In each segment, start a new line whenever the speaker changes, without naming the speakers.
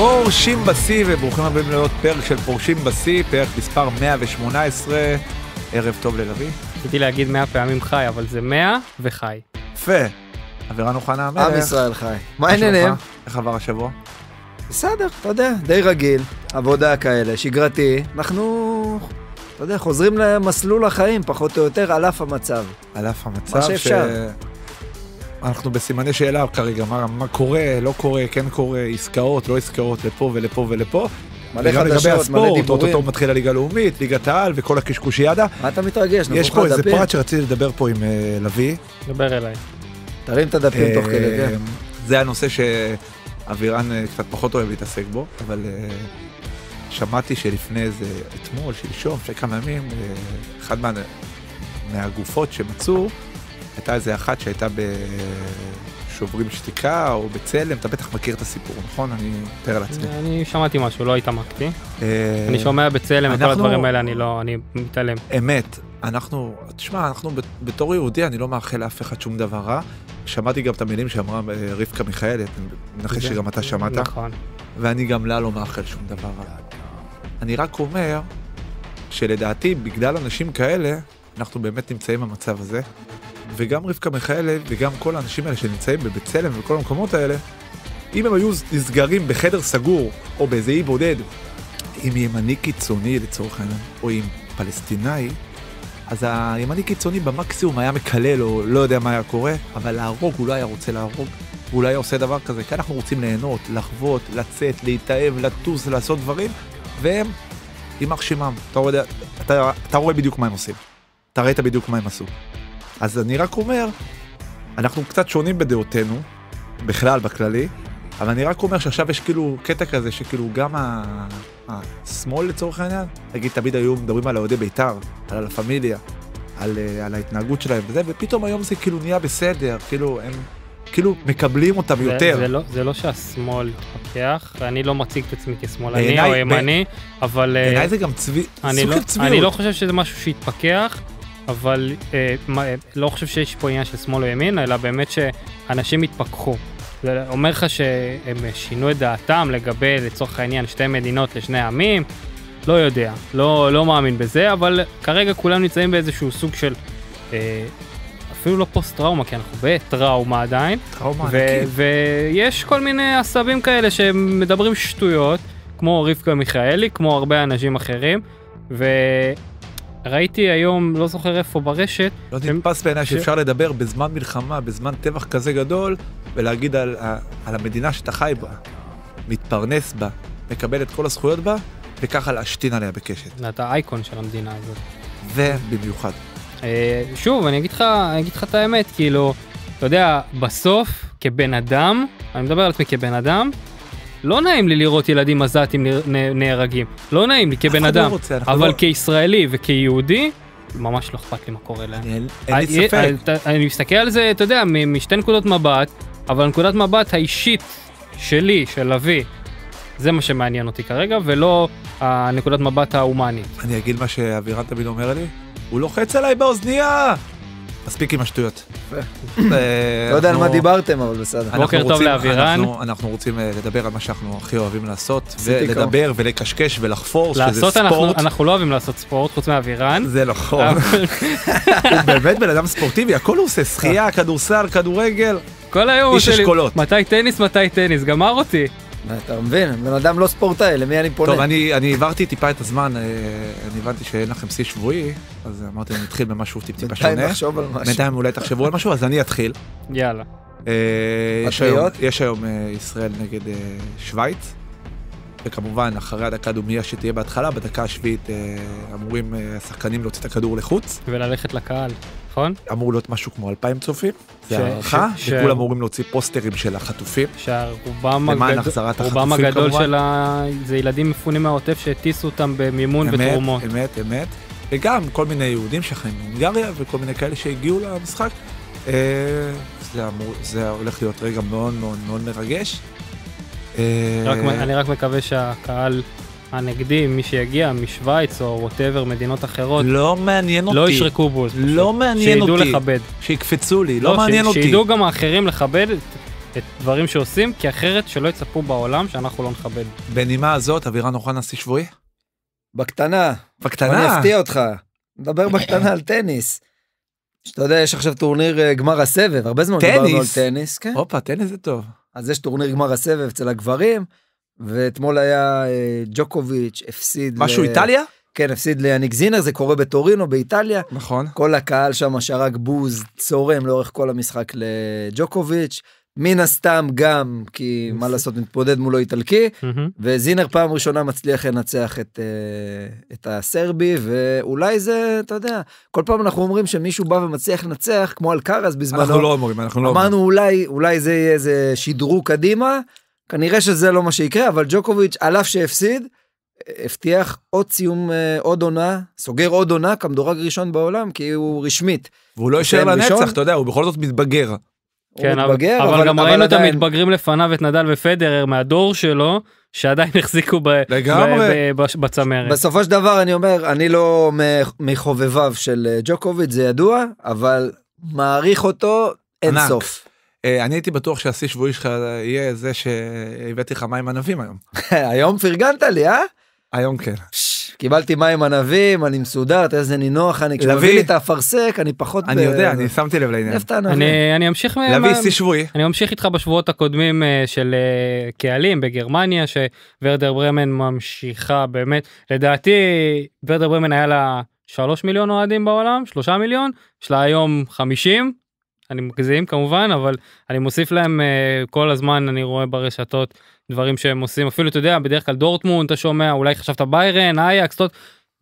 פורשים בשיא, וברוכים הבאים לעוד פרק של פורשים בשיא, פרק מספר 118. ערב טוב ללוי. רציתי
להגיד 100 פעמים חי, אבל זה 100 וחי. יפה. אבירן נוחה המלך. עם ישראל חי. מה העניינים? איך עבר
השבוע? בסדר, אתה יודע, די רגיל, עבודה כאלה, שגרתי. אנחנו, אתה יודע, חוזרים למסלול החיים, פחות או יותר, על אף המצב.
על אף המצב. מה שאפשר. ש... אנחנו בסימני שאלה כרגע, מה, מה קורה, לא קורה, כן קורה, עסקאות, לא עסקאות, לפה ולפה ולפה. מלא חדשות, מלא דיבורים. לגבי הספורט, אוטוטו מתחיל הליגה הלאומית, ליגת העל וכל הקשקושיאדה. מה אתה מתרגש? יש פה איזה פרט שרציתי לדבר פה עם אה, לביא. דבר אליי. תרים את הדפים תוך כדי, אה, כן. זה הנושא שאבירן אה, קצת פחות אוהב להתעסק בו, אבל שמעתי שלפני איזה, אתמול, שלשום, לפני כמה ימים, אחד מהגופות שמצאו, הייתה איזה אחת שהייתה בשוברים שתיקה או בצלם, אתה בטח מכיר את הסיפור, נכון? אני מתאר לעצמי.
אני שמעתי משהו, לא התעמקתי. אה, אני שומע בצלם, את כל הדברים האלה אני לא, אני מתעלם. אמת, אנחנו,
תשמע, אנחנו בתור יהודי, אני לא מאחל לאף אחד שום דבר רע. שמעתי גם את המילים שאמרה אה, רבקה מיכאלי, אני מנחש שגם אתה שמעת. נכון. ואני גם לה לא מאחל שום דבר רע. אני רק אומר שלדעתי, בגלל אנשים כאלה, אנחנו באמת נמצאים במצב הזה. וגם רבקה מיכאלי וגם כל האנשים האלה שנמצאים בבצלם וכל המקומות האלה, אם הם היו נסגרים בחדר סגור או באיזה אי בודד, עם ימני קיצוני לצורך העניין, או עם פלסטינאי, אז הימני קיצוני במקסימום היה מקלל או לא יודע מה היה קורה, אבל להרוג הוא לא היה רוצה להרוג, הוא לא היה עושה דבר כזה, כי אנחנו רוצים ליהנות, לחוות, לצאת, להתאהב, לטוס, לעשות דברים, והם, יימח שמם, אתה, אתה, אתה רואה בדיוק מה הם עושים, אתה ראית בדיוק מה הם עשו. אז אני רק אומר, אנחנו קצת שונים בדעותינו, בכלל, בכללי, אבל אני רק אומר שעכשיו יש כאילו קטע כזה שכאילו גם השמאל לצורך העניין, נגיד תמיד היו מדברים על אוהדי בית"ר, על הלה פמיליה, על, אה, על ההתנהגות שלהם וזה, ופתאום היום זה כאילו נהיה בסדר, כאילו הם כאילו מקבלים אותם זה, יותר. זה לא,
זה לא שהשמאל התפתח, ואני לא מציג את עצמי כשמאלני או ימני, ב... אבל... אה, בעיניי זה גם צבי, סוג לא, של צביעות. אני לא חושב שזה משהו שהתפכח. אבל אה, מה, אה, לא חושב שיש פה עניין של שמאל או ימין, אלא באמת שאנשים התפכחו. זה אומר לך שהם שינו את דעתם לגבי, לצורך העניין, שתי מדינות לשני עמים, לא יודע, לא, לא מאמין בזה, אבל כרגע כולם נמצאים באיזשהו סוג של... אה, אפילו לא פוסט-טראומה, כי אנחנו בטראומה עדיין. טראומה ענקית. ויש כל מיני עשבים כאלה שמדברים שטויות, כמו רבקה מיכאלי, כמו הרבה אנשים אחרים, ו... ראיתי היום, לא זוכר איפה ברשת. לא ש... נתפס בעיניי שאפשר לדבר בזמן מלחמה, בזמן טבח כזה גדול, ולהגיד על,
על המדינה שאתה חי בה, מתפרנס בה, מקבל את כל הזכויות בה,
וככה להשתין עליה בקשת. אתה אייקון של המדינה הזאת. ובמיוחד. אה, שוב, אני אגיד לך, אני אגיד לך את האמת, כאילו, אתה יודע, בסוף, כבן אדם, אני מדבר על עצמי כבן אדם, לא נעים לי לראות ילדים עזתים נהרגים, לא נעים לי כבן לא אדם, רוצה, אבל לא... כישראלי וכיהודי, ממש לא אכפת לי מה קורה להם. אין, לי אה, אה, ספק. אה, אני מסתכל על זה, אתה יודע, משתי נקודות מבט, אבל נקודת מבט האישית שלי, של אבי, זה מה שמעניין אותי כרגע, ולא הנקודת מבט ההומאנית. אני אגיד מה שאבירן תמיד אומר לי, הוא לוחץ עליי באוזנייה!
מספיק עם השטויות. אה, לא יודע על מה דיברתם, אבל בסדר. בוקר טוב לאבירן. אנחנו רוצים אה, לדבר על מה שאנחנו הכי אוהבים לעשות, ולדבר ולקשקש
ולחפור, שזה ספורט. אנחנו לא אוהבים לעשות ספורט, חוץ מאבירן. זה לא נכון.
הוא באמת בן אדם ספורטיבי, הכל הוא עושה, שחייה, כדורסל, כדורגל.
כל היום הוא עושה לי, מתי טניס, מתי טניס, גמר אותי. אתה מבין? בן אדם לא ספורטאי, למי אני פונה? טוב, אני,
העברתי טיפה את הזמן, אה, אני הבנתי שאין לכם שיא שבועי, אז אמרתי, אני אתחיל במשהו טיפ טיפה שונה. בינתיים נחשוב על משהו. בינתיים אולי תחשבו על משהו, אז אני אתחיל. יאללה. אה, יש היום אה, ישראל נגד שווייץ. וכמובן, אחרי הדקה דומייה שתהיה בהתחלה, בדקה השביעית אה, אמורים אה, השחקנים להוציא את הכדור לחוץ.
וללכת לקהל,
נכון? אמור להיות משהו כמו אלפיים צופים, זה הערכה, וכולם אמורים להוציא פוסטרים של החטופים. שרובם הגדול של
ה... זה ילדים מפונים מהעוטף שהטיסו אותם במימון ותרומות.
אמת, אמת, אמת. וגם כל מיני יהודים שחיים בהונגריה וכל מיני כאלה שהגיעו למשחק. אה, זה, אמור, זה הולך להיות רגע מאוד מאוד
מאוד מרגש. אה, רק, אני רק מקווה שהקהל הנגדי, מי שיגיע משוויץ או ווטאבר, מדינות אחרות, לא מעניין לא אותי. לא ישרקו בוז. פשוט. לא מעניין שידעו אותי. שידעו לכבד. שיקפצו לי, לא, לא מעניין ש... אותי. שידעו גם האחרים לכבד את את דברים שעושים, כי אחרת שלא יצפו בעולם שאנחנו לא נכבד. בנימה הזאת, אבירן אוחנה נשיא שבועי?
בקטנה. בקטנה? אני אפתיע אותך. נדבר בקטנה על טניס. שאתה יודע, יש עכשיו טורניר אה, גמר הסבב, הרבה זמן לא דיברנו על טניס. כן. הופה, טניס זה טוב. אז יש טורניר גמר הסבב אצל הגברים, ואתמול היה אה, ג'וקוביץ', הפסיד... משהו ל... איטליה? כן, הפסיד ליאניק זינר, זה קורה בטורינו באיטליה. נכון. כל הקהל שם שרק בוז צורם לאורך כל המשחק לג'וקוביץ'. מן הסתם גם כי מה לעשות מתמודד מולו איטלקי וזינר פעם ראשונה מצליח לנצח את אה, את הסרבי ואולי זה אתה יודע כל פעם אנחנו אומרים שמישהו בא ומצליח לנצח כמו אלקרז בזמנו אנחנו לא אומרים אנחנו לא אמרנו אולי אולי זה יהיה איזה שידרו קדימה כנראה שזה לא מה שיקרה אבל ג'וקוביץ' על אף שהפסיד. הבטיח עוד סיום אה, עוד עונה סוגר עוד עונה כמדורג ראשון בעולם כי הוא רשמית. והוא
לא יישאר לנצח אתה
יודע הוא בכל זאת מתבגר. כן, הוא מתבגר, אבל, אבל גם אבל ראינו את עדיין...
המתבגרים לפניו את נדל ופדרר מהדור שלו שעדיין החזיקו ב... לגמרי. ב... ב... בצמרת. בסופו
של דבר אני אומר אני לא מחובביו של אה, ג'וקוביץ' זה ידוע אבל מעריך אותו אין ענק. סוף.
אה, אני הייתי בטוח שהשיא שבועי שלך
יהיה זה שהבאתי לך מים ענבים היום. היום פרגנת לי אה?
היום
כן.
קיבלתי מים ענבים, אני מסודר, אתה יודע איזה נינוח אני, כשמביא לי את האפרסק, אני פחות... אני יודע, אני שמתי
לב לעניין. אני אמשיך... להביא שיא שבועי. אני אמשיך איתך בשבועות הקודמים אה, של אה, קהלים בגרמניה, שוורדר ברמן ממשיכה באמת, לדעתי וורדר ברמן היה לה 3 מיליון אוהדים בעולם, 3 מיליון, יש לה היום 50, אני מגזים כמובן, אבל אני מוסיף להם אה, כל הזמן, אני רואה ברשתות. דברים שהם עושים אפילו אתה יודע בדרך כלל דורטמונד אתה שומע אולי חשבת ביירן אייקס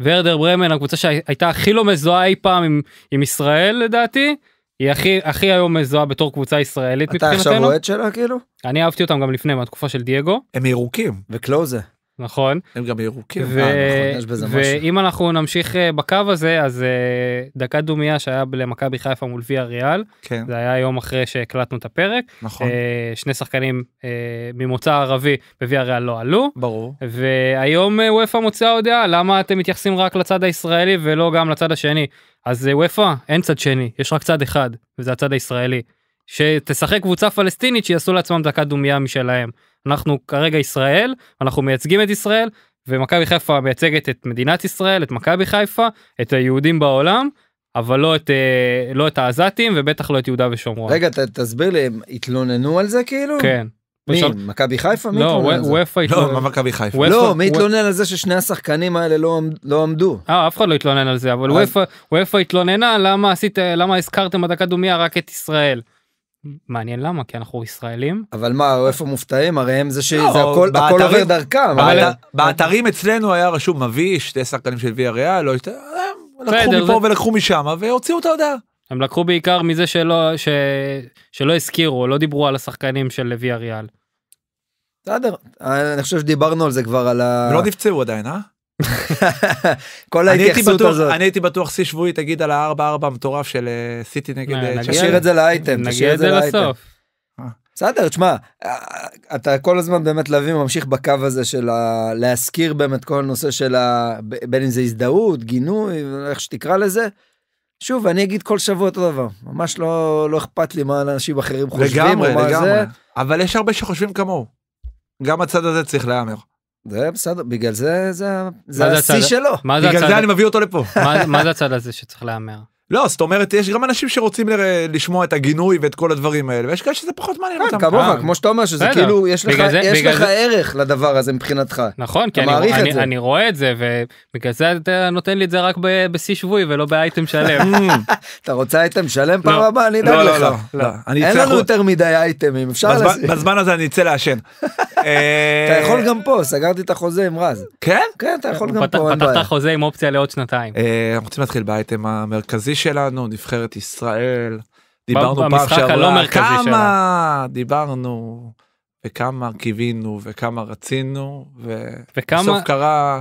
ורדר ברמן הקבוצה שהייתה הכי לא מזוהה אי פעם עם, עם ישראל לדעתי. היא הכי הכי היום מזוהה בתור קבוצה ישראלית אתה מבחינתנו. אתה עכשיו אוהד שלה כאילו? אני אהבתי אותם גם לפני מהתקופה של דייגו. הם ירוקים. וקלוזה. נכון. הם גם ירוקים. ו... 아, אה, נכון, ו... ואם אנחנו נמשיך אה, בקו הזה, אז אה, דקה דומייה שהיה למכבי חיפה מול ויה ריאל, כן. זה היה יום אחרי שהקלטנו את הפרק. נכון. שני שחקנים ממוצא ערבי בוויה ריאל לא עלו. ברור. והיום וופא מוציאה הודעה, למה אתם מתייחסים רק לצד הישראלי ולא גם לצד השני? אז וופא, אין צד שני, יש רק צד אחד, וזה הצד הישראלי. שתשחק קבוצה פלסטינית שיעשו לעצמם דקה דומייה משלהם. אנחנו כרגע ישראל אנחנו מייצגים את ישראל ומכבי חיפה מייצגת את מדינת ישראל את מכבי חיפה את היהודים בעולם אבל לא את אה, לא את העזתים ובטח לא את יהודה ושומרון.
רגע ת, תסביר לי הם התלוננו על זה כאילו? כן.
מי? מכבי חיפה? מי לא, וופא לא, התלונן. לא, מכבי חיפה. לא, מי התלונן
על זה ששני
השחקנים האלה לא, לא עמדו? אה, אף אחד לא התלונן על זה, אבל וופא התלוננה למה עשית, למה הזכרתם בדקה דומיה רק את ישראל. מעניין למה כי אנחנו ישראלים אבל
מה איפה מופתעים הרי הם זה שזה לא, הכל באתרים, הכל עובר דרכם אבל... באתרים
אצלנו היה רשום מביא שתי שחקנים של ויה ריאל לא, לקחו
מפה זה...
ולקחו משם והוציאו את ההודעה.
הם לקחו בעיקר מזה שלא ש... שלא הזכירו לא דיברו על השחקנים של ויה ריאל.
בסדר אני חושב שדיברנו על זה כבר על ה... לא נפצעו עדיין אה?
כל ההתייחסות הזאת. אני הייתי בטוח שיא שבועי תגיד על הארבע ארבע המטורף של אה, סיטי נגד... אה, תשאיר את זה לאייטם, תשאיר את זה לאייטם.
אה, בסדר, תשמע, אתה כל הזמן באמת להביא ממשיך בקו הזה של להזכיר באמת כל הנושא של ה... בין אם זה הזדהות, גינוי, איך שתקרא לזה. שוב, אני אגיד כל שבוע אותו דבר, ממש לא, לא אכפת לי מה אנשים אחרים חושבים. לגמרי, לגמרי, זה.
אבל יש הרבה שחושבים כמוהו. גם הצד הזה צריך להיאמר. זה בסדר, בגלל זה,
זה השיא שלו. בגלל זה אני מביא אותו לפה. מה זה הצד הזה שצריך להמר?
לא, זאת אומרת, יש גם אנשים שרוצים לשמוע את הגינוי ואת כל הדברים האלה, ויש כאלה שזה פחות מעניין כן, אותם. כמובן כן. כמו שאתה
אומר, שזה כאילו, יש לך,
ערך לדבר
הזה מבחינתך.
נכון, כי אני, רואה את זה, ובגלל זה אתה נותן לי את זה רק בשיא שבוי ולא באייטם שלם.
אתה רוצה אייטם שלם פעם לא. הבאה? אני לא, אדאג לא, לא, לא, לא, לך. לא. אין לנו יותר מדי אייטמים, אפשר בזמן- בזמן
הזה אני אצא לעשן. אה, אתה יכול
גם פה, סגרתי את החוזה עם רז. כן? כן, אתה יכול
גם פה, פתחת חוזה עם אופציה לעוד שנתיים.
אה, רוצים להתחיל באייטם המרכזי שלנו, נבחרת ישראל. דיברנו פעם שעברה כמה דיברנו וכמה קיווינו וכמה רצינו וכמה... ובסוף קרה.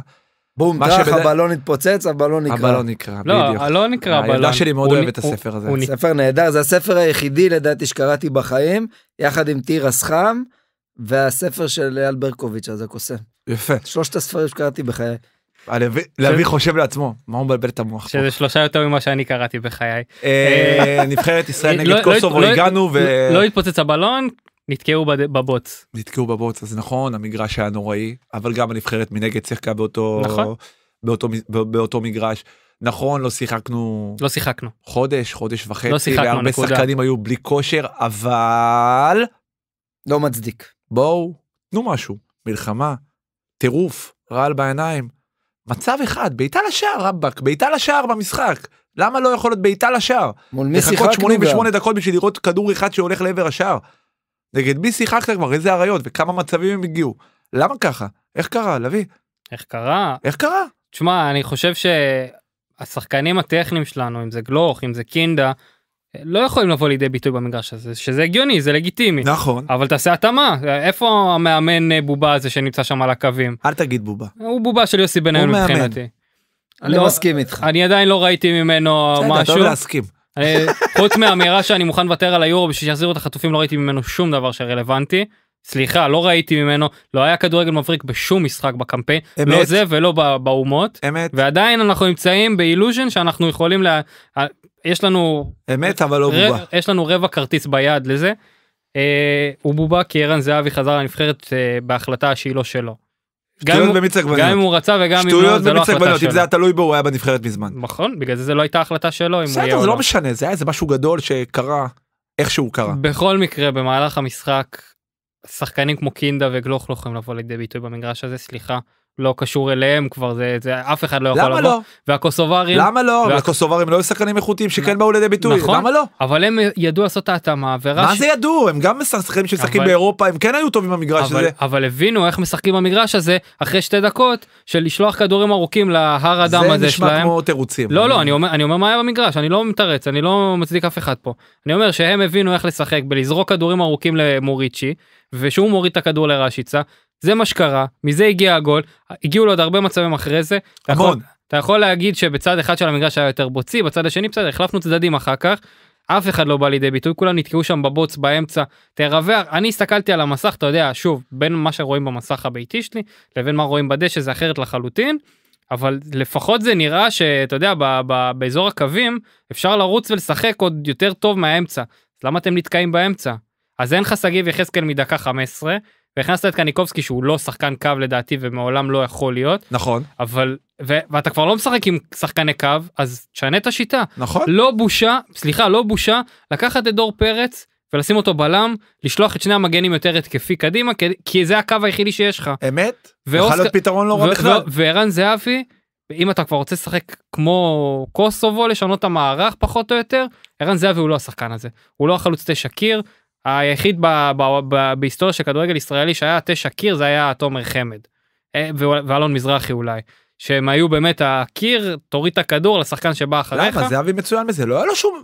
בום, טראח, שבד... הבלון התפוצץ, הבלון נקרע. הבלון נקרע, לא, בדיוק. לא, נקרע, הבלון. הילדה שלי מאוד אוהבת את הספר הזה. הוא... ספר נהדר, זה הספר היחידי לדעתי שקראתי בחיים, יחד עם תירס חם, והספר של אייל ברקוביץ', אז הקוסם. יפה. שלושת הספרים שקראתי בחיי. להביא חושב לעצמו מה הוא מבלבל את המוח שזה
שלושה יותר ממה שאני קראתי בחיי אה, אה, נבחרת ישראל אה, נגד לא- לא- קוסובו לא- הגענו ולא התפוצץ הבלון נתקעו
בבוץ נתקעו בבוץ אז נכון המגרש היה נוראי אבל גם הנבחרת מנגד שיחקה באותו נכון. באותו באותו מגרש נכון לא שיחקנו לא שיחקנו חודש חודש וחצי לא שיחקנו והרבה שחקנים היו בלי כושר אבל לא מצדיק בואו תנו משהו מלחמה טירוף רעל בעיניים מצב אחד, בעיטה לשער רבאק, בעיטה לשער במשחק. למה לא יכול להיות בעיטה לשער?
מול מי שיחקנו לחכות 88
דקות בשביל לראות כדור אחד שהולך לעבר השער. נגד מי שיחקת
כבר, איזה אריות, וכמה מצבים הם הגיעו. למה ככה? איך קרה, לביא? איך קרה? איך קרה? תשמע, אני חושב שהשחקנים הטכניים שלנו, אם זה גלוך, אם זה קינדה, לא יכולים לבוא לידי ביטוי במגרש הזה, שזה הגיוני, זה לגיטימי. נכון. אבל תעשה התאמה, איפה המאמן אה, בובה הזה שנמצא שם על הקווים? אל תגיד בובה. הוא בובה של יוסי בניון מבחינתי. אני לא, מסכים איתך. אני עדיין לא ראיתי ממנו משהו. טוב להסכים. אה, חוץ מהאמירה שאני מוכן לוותר על היורו בשביל שיחזירו את החטופים לא ראיתי ממנו שום דבר שרלוונטי. סליחה לא ראיתי ממנו לא היה כדורגל מבריק בשום משחק בקמפיין לא אמת. לא זה ולא באומות אמת ועדיין אנחנו נמצאים באילוז'ן שאנחנו יכולים לה... יש לנו אמת אבל לא בובה יש לנו רבע כרטיס ביד לזה. אה, הוא בובה כי ערן זהבי חזר לנבחרת אה, בהחלטה שהיא לא שלו. גם אם, גם אם הוא רצה וגם אם לא, זה לא החלטה שלו. אם זה היה
תלוי בו הוא היה בנבחרת מזמן. נכון,
בגלל זה זה לא הייתה החלטה שלו. בסדר, זה לא, לא משנה,
זה היה איזה משהו גדול שקרה איך שהוא קרה.
בכל מקרה, במהלך המשחק, שחקנים כמו קינדה וגלוך לא יכולים לבוא לידי ביטוי במגרש הזה, סליחה. לא קשור אליהם כבר זה, זה אף אחד לא יכול למה לבוא. לא? והקוסוברים למה לא? וה...
והקוסוברים לא היו שחקנים איכותיים שכן באו לידי ביטוי נכון, למה לא?
אבל הם ידעו לעשות את ההתאמה ורש... מה זה ידעו הם גם משחקים שמשחקים אבל... באירופה הם כן היו טובים במגרש אבל, הזה אבל הבינו איך משחקים במגרש הזה אחרי שתי דקות של לשלוח כדורים ארוכים להר אדם הזה שלהם. זה נשמע כמו
תירוצים. לא לא
אני אומר אני אומר מה היה במגרש אני לא מתרץ אני לא מצדיק אף אחד פה אני אומר שהם הבינו איך לשחק בלזרוק כדורים ארוכים למוריצ'י ושהוא מוריד את הכדור לרשיצה זה מה שקרה, מזה הגיע הגול, הגיעו לו עוד הרבה מצבים אחרי זה. המון. אתה יכול להגיד שבצד אחד של המגרש היה יותר בוצי, בצד השני בסדר, החלפנו צדדים אחר כך. אף אחד לא בא לידי ביטוי, כולם נתקעו שם בבוץ באמצע, תרווח. אני הסתכלתי על המסך, אתה יודע, שוב, בין מה שרואים במסך הביתי שלי לבין מה רואים בדשא זה אחרת לחלוטין. אבל לפחות זה נראה שאתה יודע ב, ב, באזור הקווים אפשר לרוץ ולשחק עוד יותר טוב מהאמצע למה אתם נתקעים באמצע אז אין לך שגיב יחזקאל מדקה 15 והכנסת את קניקובסקי שהוא לא שחקן קו לדעתי ומעולם לא יכול להיות נכון אבל ו- ואתה כבר לא משחק עם שחקני קו אז תשנה את השיטה נכון לא בושה סליחה לא בושה לקחת את דור פרץ ולשים אותו בלם לשלוח את שני המגנים יותר התקפי קדימה כי, כי זה הקו היחידי שיש לך אמת ואוסק... יכול להיות פתרון לא רע בכלל וערן זהבי. אם אתה כבר רוצה לשחק כמו קוסובו לשנות את המערך פחות או יותר ערן זהבי הוא לא השחקן הזה הוא לא החלוץ תשע קיר היחיד ב, ב, ב, בהיסטוריה של כדורגל ישראלי שהיה תשע קיר זה היה תומר חמד אה, ואלון מזרחי אולי. שהם היו באמת הקיר תוריד את הכדור לשחקן שבא אחריך. למה זה אבי מצוין בזה לא היה לו שום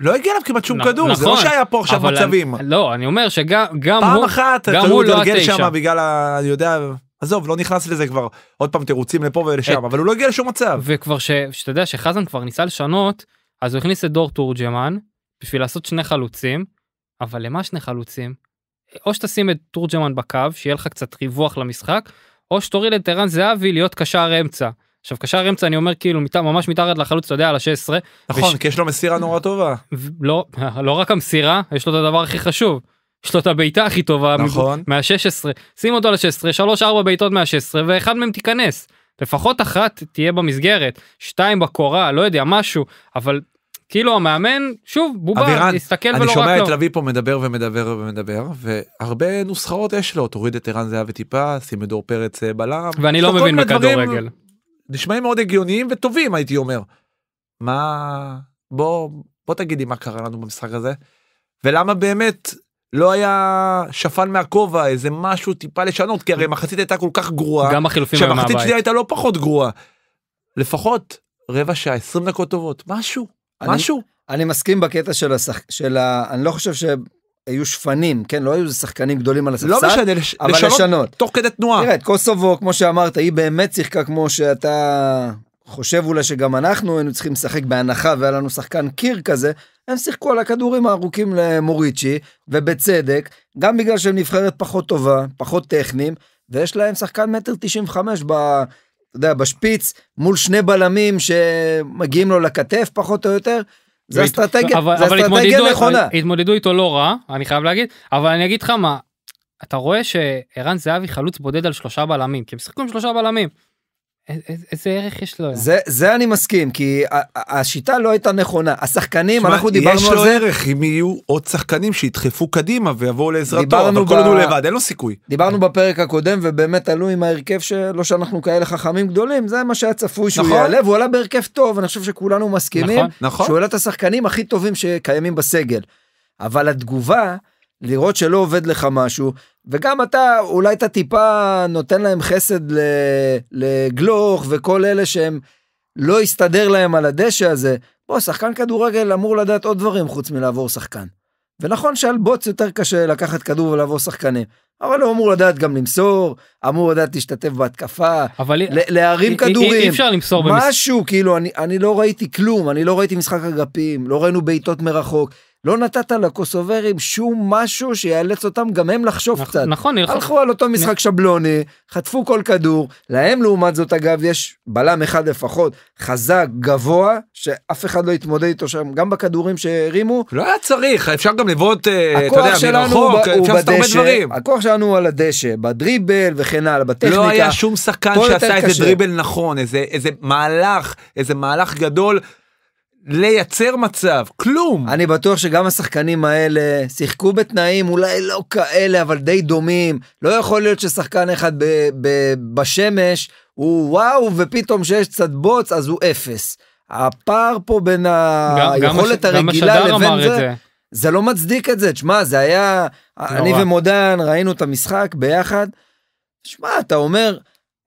לא הגיע אליו כמעט שום נ, כדור, נכון, זה לא נכון, שהיה פה עכשיו מצבים. אני, לא, אני אומר שגם גם פעם הוא, אחת, גם הוא לא הוא לא התגלגל שם
בגלל, ה, אני יודע, עזוב, לא נכנס לזה כבר, עוד פעם תירוצים לפה ולשם, את, אה, אבל הוא
לא הגיע לשום מצב. וכבר ש, שאתה יודע שחזן כבר ניסה לשנות, אז הוא הכניס את דור תורג'מן, בשביל לעשות שני חלוצים, אבל למה שני חלוצים? או שתשים את תורג'מן בקו, שיהיה לך קצת ריווח למשחק, או שתוריד את ערן זהבי להיות קשר אמצע. עכשיו קשר אמצע אני אומר כאילו מת, ממש מתחת לחלוץ אתה יודע על ה-16. נכון וש... כי
יש לו מסירה נורא
טובה. לא לא רק המסירה יש לו את הדבר הכי חשוב. יש לו את הבעיטה הכי טובה נכון. מה-16 שים אותו על ל-16 3-4 בעיטות מה-16 ואחד מהם תיכנס. לפחות אחת תהיה במסגרת, שתיים בקורה, לא יודע, משהו, אבל כאילו המאמן, שוב, בובה, אבירן, הסתכל ולא רק לו. אני שומע את לביא
לא. פה מדבר ומדבר ומדבר, והרבה נוסחאות יש לו, תוריד את ערן זהבי טיפה, שים את דור פרץ אה, בלם. ואני לא מבין בכדורגל. נשמעים מאוד הגיוניים וטובים הייתי אומר. מה... בוא, בוא תגידי מה קרה לנו במשחק הזה, ולמה באמת לא היה שפן מהכובע איזה משהו טיפה לשנות כי הרי מחצית הייתה כל כך גרועה גם החילופים שהמחצית שנייה הייתה לא פחות
גרועה. לפחות רבע שעה 20 דקות טובות משהו משהו. אני מסכים בקטע של השח... של ה... אני לא חושב ש... היו שפנים, כן? לא היו שחקנים גדולים על לא הספסל, לא משנה, לש... אבל לשנות, לשנות. תוך כדי תנועה. תראה, את קוסובו, כמו שאמרת, היא באמת שיחקה כמו שאתה חושב אולי שגם אנחנו היינו צריכים לשחק בהנחה והיה לנו שחקן קיר כזה, הם שיחקו על הכדורים הארוכים למוריצ'י, ובצדק, גם בגלל שהם נבחרת פחות טובה, פחות טכניים, ויש להם שחקן מטר תשעים וחמש אתה יודע, בשפיץ, מול שני בלמים שמגיעים לו לכתף, פחות או יותר, זה אסטרטגיה, אבל, זה אסטרטגיה נכונה.
התמודדו איתו לא רע, אני חייב להגיד, אבל אני אגיד לך מה, אתה רואה שערן זהבי חלוץ בודד על שלושה בלמים, כי הם שיחקו עם שלושה בלמים.
איזה ערך יש לו? זה, זה אני מסכים, כי השיטה לא הייתה נכונה. השחקנים, שמה, אנחנו דיברנו על זה. יש לו ערך
אם יהיו עוד שחקנים שידחפו קדימה ויבואו לעזרתו, אבל ב... כל עוד הוא לבד, אין לו סיכוי.
דיברנו בפרק הקודם, ובאמת עלו עם ההרכב שלא שאנחנו כאלה חכמים גדולים, זה מה שהיה צפוי שהוא נכון. יעלה, והוא עלה בהרכב טוב, אני חושב שכולנו מסכימים, נכון, נכון. שהוא העלה את השחקנים הכי טובים שקיימים בסגל. אבל התגובה... לראות שלא עובד לך משהו, וגם אתה, אולי אתה טיפה נותן להם חסד לגלוך וכל אלה שהם לא הסתדר להם על הדשא הזה. בוא, שחקן כדורגל אמור לדעת עוד דברים חוץ מלעבור שחקן. ונכון שעל בוץ יותר קשה לקחת כדור ולעבור שחקנים, אבל הוא אמור לדעת גם למסור, אמור לדעת להשתתף בהתקפה, אבל להרים כדורים, אי, אי, אי אפשר למסור משהו, במס... כאילו, אני, אני לא ראיתי כלום, אני לא ראיתי משחק אגפים, לא ראינו בעיטות מרחוק. לא נתת לקוסוברים שום משהו שיאלץ אותם גם הם לחשוב נכ- נכון, קצת. נכון, הלכו על אותו משחק נ... שבלוני, חטפו כל כדור, להם לעומת זאת אגב יש בלם אחד לפחות, חזק, גבוה, שאף אחד לא התמודד איתו שם, גם בכדורים שהרימו.
לא היה צריך, אפשר גם לבעוט, אה, אתה יודע, מרחוק, אפשר לעשות הרבה דברים.
הכוח שלנו הוא על הדשא, בדריבל וכן הלאה, בטכניקה. לא היה שום שחקן שעשה איזה קשה. דריבל נכון,
איזה, איזה מהלך, איזה מהלך גדול. לייצר מצב,
כלום. אני בטוח שגם השחקנים האלה שיחקו בתנאים אולי לא כאלה, אבל די דומים. לא יכול להיות ששחקן אחד ב- ב- בשמש הוא וואו, ופתאום שיש קצת בוץ אז הוא אפס. הפער פה בין היכולת הרגילה לבין זה, זה, זה לא מצדיק את זה. תשמע, זה היה, נורא. אני ומודן ראינו את המשחק ביחד. תשמע, אתה אומר,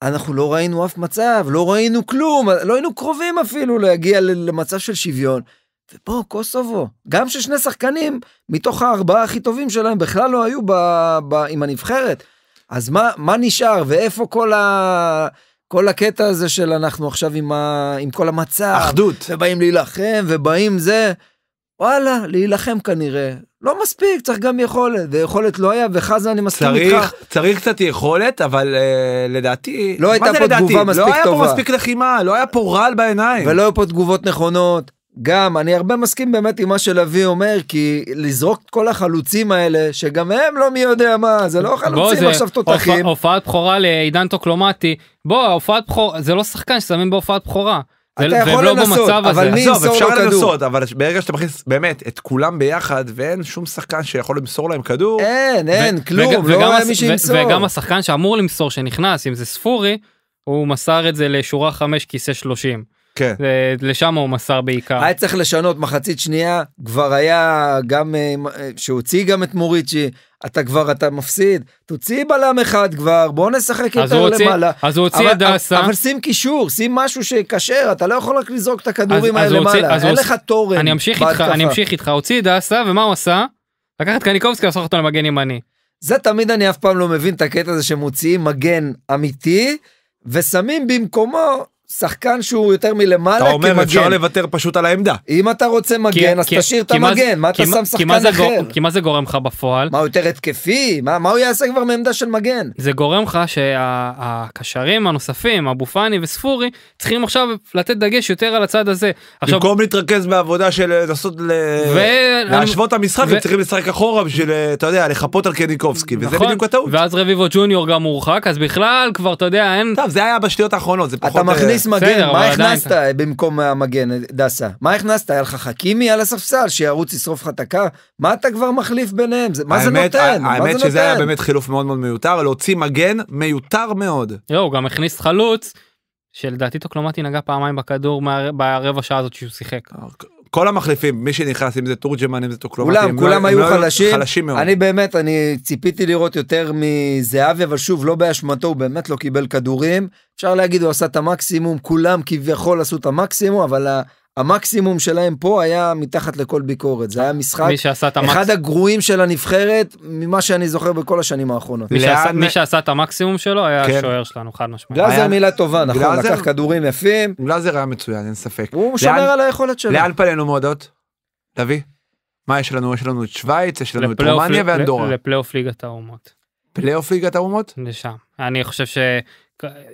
אנחנו לא ראינו אף מצב, לא ראינו כלום, לא היינו קרובים אפילו להגיע למצב של שוויון. ופה קוסובו, גם ששני שחקנים מתוך הארבעה הכי טובים שלהם בכלל לא היו ב, ב, עם הנבחרת. אז מה, מה נשאר ואיפה כל, ה, כל הקטע הזה של אנחנו עכשיו עם, ה, עם כל המצב? אחדות. ובאים להילחם ובאים זה. וואלה, להילחם כנראה. לא מספיק, צריך גם יכולת, ויכולת לא היה, וחזן אני מסכים איתך.
צריך קצת יכולת, אבל uh, לדעתי... לא הייתה פה לדעתי? תגובה מספיק טובה. לא היה טובה. פה מספיק
לחימה, לא היה פה רעל בעיניים. ולא היו פה תגובות נכונות. גם, אני הרבה מסכים באמת עם מה שלוי אומר, כי לזרוק את כל החלוצים האלה, שגם הם לא מי יודע מה, זה לא חלוצים זה עכשיו תותחים.
הופעת בכורה לעידן טוקלומטי, בוא, הופעת בכורה, זה לא שחקן ששמים בהופעת בכורה. אתה יכול לא לנסות, אבל מי ימסור לו כדור? אפשר לנסות,
אבל ברגע שאתה מכניס באמת את כולם ביחד ואין שום שחקן שיכול למסור להם כדור. אין, אין, כלום,
לא היה מי שימסור. וגם השחקן שאמור למסור שנכנס, אם זה ספורי, הוא מסר את זה לשורה 5 כיסא 30. כן. לשם הוא מסר בעיקר. היה
צריך לשנות מחצית שנייה, כבר היה גם, אה, אה, שהוציא גם את מוריצ'י, אתה כבר, אתה מפסיד. תוציא בלם אחד כבר, בוא נשחק יותר למעלה. אז הוא הוציא את דאסה אבל אבל שים קישור, שים משהו שכשר, אתה לא יכול רק לזרוק את הכדורים אז, האלה אז למעלה, אין לך תורן אני אמשיך איתך, אני
אמשיך איתך, הוציא את דסה, ומה הוא עשה? לקח את קניקובסקי לעשות אותו למגן ימני. זה תמיד
אני אף פעם לא מבין את הקטע הזה שמוציאים מגן אמיתי, ושמים במקומו שחקן שהוא יותר מלמעלה כמגן. אתה אומר כמגן. אפשר לוותר פשוט על העמדה. אם אתה רוצה מגן כי, אז כי, תשאיר את המגן, מה אתה שם שחקן כי אחר? גור, כי
מה זה גורם לך בפועל? מה יותר התקפי? מה, מה הוא יעשה
כבר מעמדה של מגן?
זה גורם לך שהקשרים שה, הנוספים, אבו פאני וספורי, צריכים עכשיו לתת דגש יותר על הצד הזה. עכשיו... במקום להתרכז בעבודה של אה, לנסות ל... ו... להשוות ו... את המשחק, ו... הם צריכים
לשחק אחורה בשביל, אה, אתה יודע, לחפות על קניקובסקי, נכון, וזה בדיוק
הטעות. ואז רביבו ג'וניור גם מורחק, אז בכלל כבר, אתה יודע, אין... טוב, זה היה בשניות האחרונות, זה פחות... אתה מכניס להכניס מגן, מה הכנסת
במקום המגן, דסה? מה הכנסת? היה לך חכימי על הספסל, שירוץ ישרוף לך את הקו? מה אתה כבר מחליף ביניהם? מה זה נותן? האמת שזה היה באמת
חילוף מאוד מאוד מיותר, להוציא מגן מיותר מאוד.
לא, הוא גם הכניס חלוץ. שלדעתי טוקלומטי נגע פעמיים בכדור ברבע שעה הזאת שהוא שיחק. אוקיי.
כל המחליפים, מי שנכנס, אם זה תורג'מן, אם זה טוקלומטי, כולם, כולם לא, היו לא חלשים. חלשים מאוד. אני
באמת, אני ציפיתי לראות יותר מזהבי, אבל שוב, לא באשמתו, הוא באמת לא קיבל כדורים. אפשר להגיד, הוא עשה את המקסימום, כולם כביכול עשו את המקסימום, אבל המקסימום שלהם פה היה מתחת לכל
ביקורת זה היה משחק מי שעשה את המקס... אחד
הגרועים של הנבחרת ממה שאני זוכר בכל השנים
האחרונות. מי, שעשה, מ... מי שעשה את המקסימום שלו היה כן. השוער שלנו חד משמעית. גלאזר היה... מילה טובה נכון גלזר... לקח
כדורים יפים. גלאזר היה מצוין אין ספק. הוא שומר על היכולת שלו. לאן פנינו מועדות? תביא. מה יש לנו? יש לנו את שווייץ יש לנו את רומניה ואנדורה.
לפלייאוף ליגת האומות. פלייאוף ליגת האומות? לשם. אני חושב ש...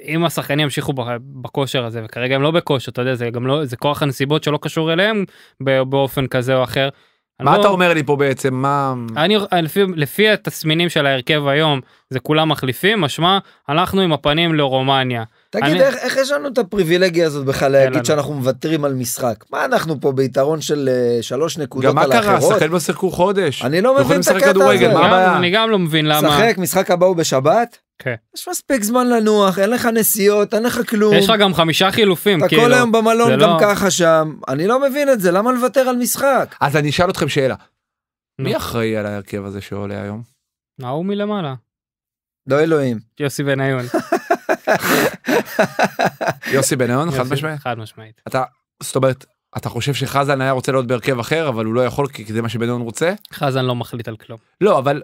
אם השחקנים ימשיכו בכושר הזה וכרגע הם לא בכושר אתה יודע זה גם לא זה כוח הנסיבות שלא קשור אליהם באופן כזה או אחר. מה לא... אתה אומר
לי פה בעצם מה
אני לפי, לפי התסמינים של ההרכב היום זה כולם מחליפים משמע אנחנו עם הפנים לרומניה. תגיד אני... איך,
איך יש לנו את הפריבילגיה הזאת בכלל להגיד לנו. שאנחנו מוותרים על משחק מה אנחנו פה ביתרון של uh, שלוש
נקודות גם על האחרות. גם מה קרה שחקן לא שיחקו חודש. אני לא מבין את הקטע הזה. אני גם לא מבין למה. שחק
משחק הבא הוא בשבת. Okay. כן. יש מספיק זמן לנוח, אין לך נסיעות, אין לך כלום. יש לך גם
חמישה חילופים, אתה כאילו. כל היום במלון גם לא... ככה
שם, אני לא מבין את זה, למה לוותר על משחק? אז אני אשאל אתכם שאלה.
נו. מי אחראי על ההרכב הזה שעולה היום? ההוא מלמעלה.
לא אלוהים. יוסי בניון. יוסי בניון, חד משמעית? חד משמעית. אתה, זאת אומרת, אתה חושב שחזן היה רוצה להיות בהרכב אחר, אבל הוא לא יכול כי זה מה שבניון רוצה? חזן לא מחליט על כלום. לא, אבל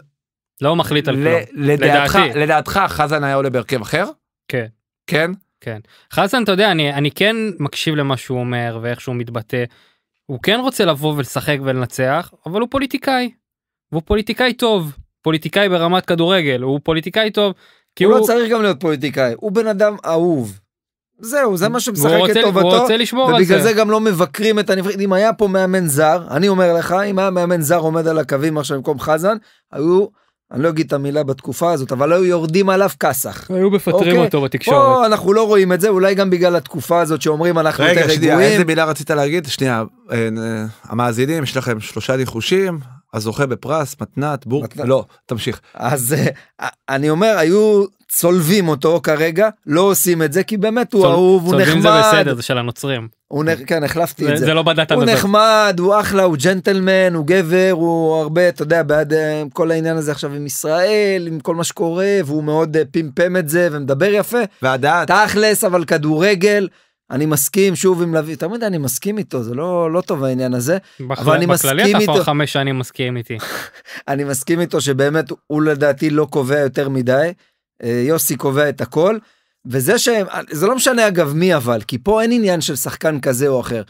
לא מחליט על כלום. לדעתך,
לדעתך חזן היה עולה בהרכב אחר? כן. כן? כן. חזן, אתה יודע, אני, אני כן מקשיב למה שהוא אומר ואיך שהוא מתבטא. הוא כן רוצה לבוא ולשחק ולנצח, אבל הוא פוליטיקאי. והוא פוליטיקאי טוב. פוליטיקאי ברמת כדורגל, הוא פוליטיקאי טוב. כי הוא, לא הוא לא
צריך גם להיות פוליטיקאי, הוא בן אדם אהוב. זהו, זה מה שמשחק את טובתו, הוא רוצה לשמור על זה. ובגלל זה גם לא מבקרים את הנבחרת. אם היה פה מאמן זר, אני אומר לך, אם היה מאמן זר עומד על הקווים עכשיו במקום חזן, היו אני לא אגיד את המילה בתקופה הזאת, אבל היו יורדים עליו כסח.
היו מפטרים אוקיי? אותו בתקשורת. פה
אנחנו לא רואים את זה, אולי גם בגלל התקופה הזאת שאומרים אנחנו רגע, יותר רגועים. רגע, שנייה, איזה
מילה רצית להגיד? שנייה, אה, אה, המאזינים, יש
לכם שלושה ניחושים, הזוכה בפרס, מתנת, בורק מתנת. לא, תמשיך. אז אה, אני אומר, היו צולבים אותו כרגע, לא עושים את זה כי באמת הוא צול, אהוב, הוא נחמד. צולבים זה בסדר, זה
של הנוצרים.
הוא נ... כן, החלפתי זה, את זה. זה לא בדת הוא נחמד, הוא אחלה, הוא ג'נטלמן, הוא גבר, הוא הרבה, אתה יודע, בעד אה, כל העניין הזה עכשיו עם ישראל, עם כל מה שקורה, והוא מאוד אה, פמפם את זה ומדבר יפה. והדעת. תכלס, אבל כדורגל. אני מסכים שוב עם לביא, תמיד אני מסכים איתו, זה לא, לא טוב העניין הזה, בכל, אבל אני מסכים בכללי אתה כבר
חמש שנים מסכים איתי.
אני מסכים איתו שבאמת הוא לדעתי לא קובע יותר מדי, אה, יוסי קובע את הכל. וזה שהם, אה, זה לא משנה אגב מי אבל, כי פה אין עניין של שחקן כזה או אחר.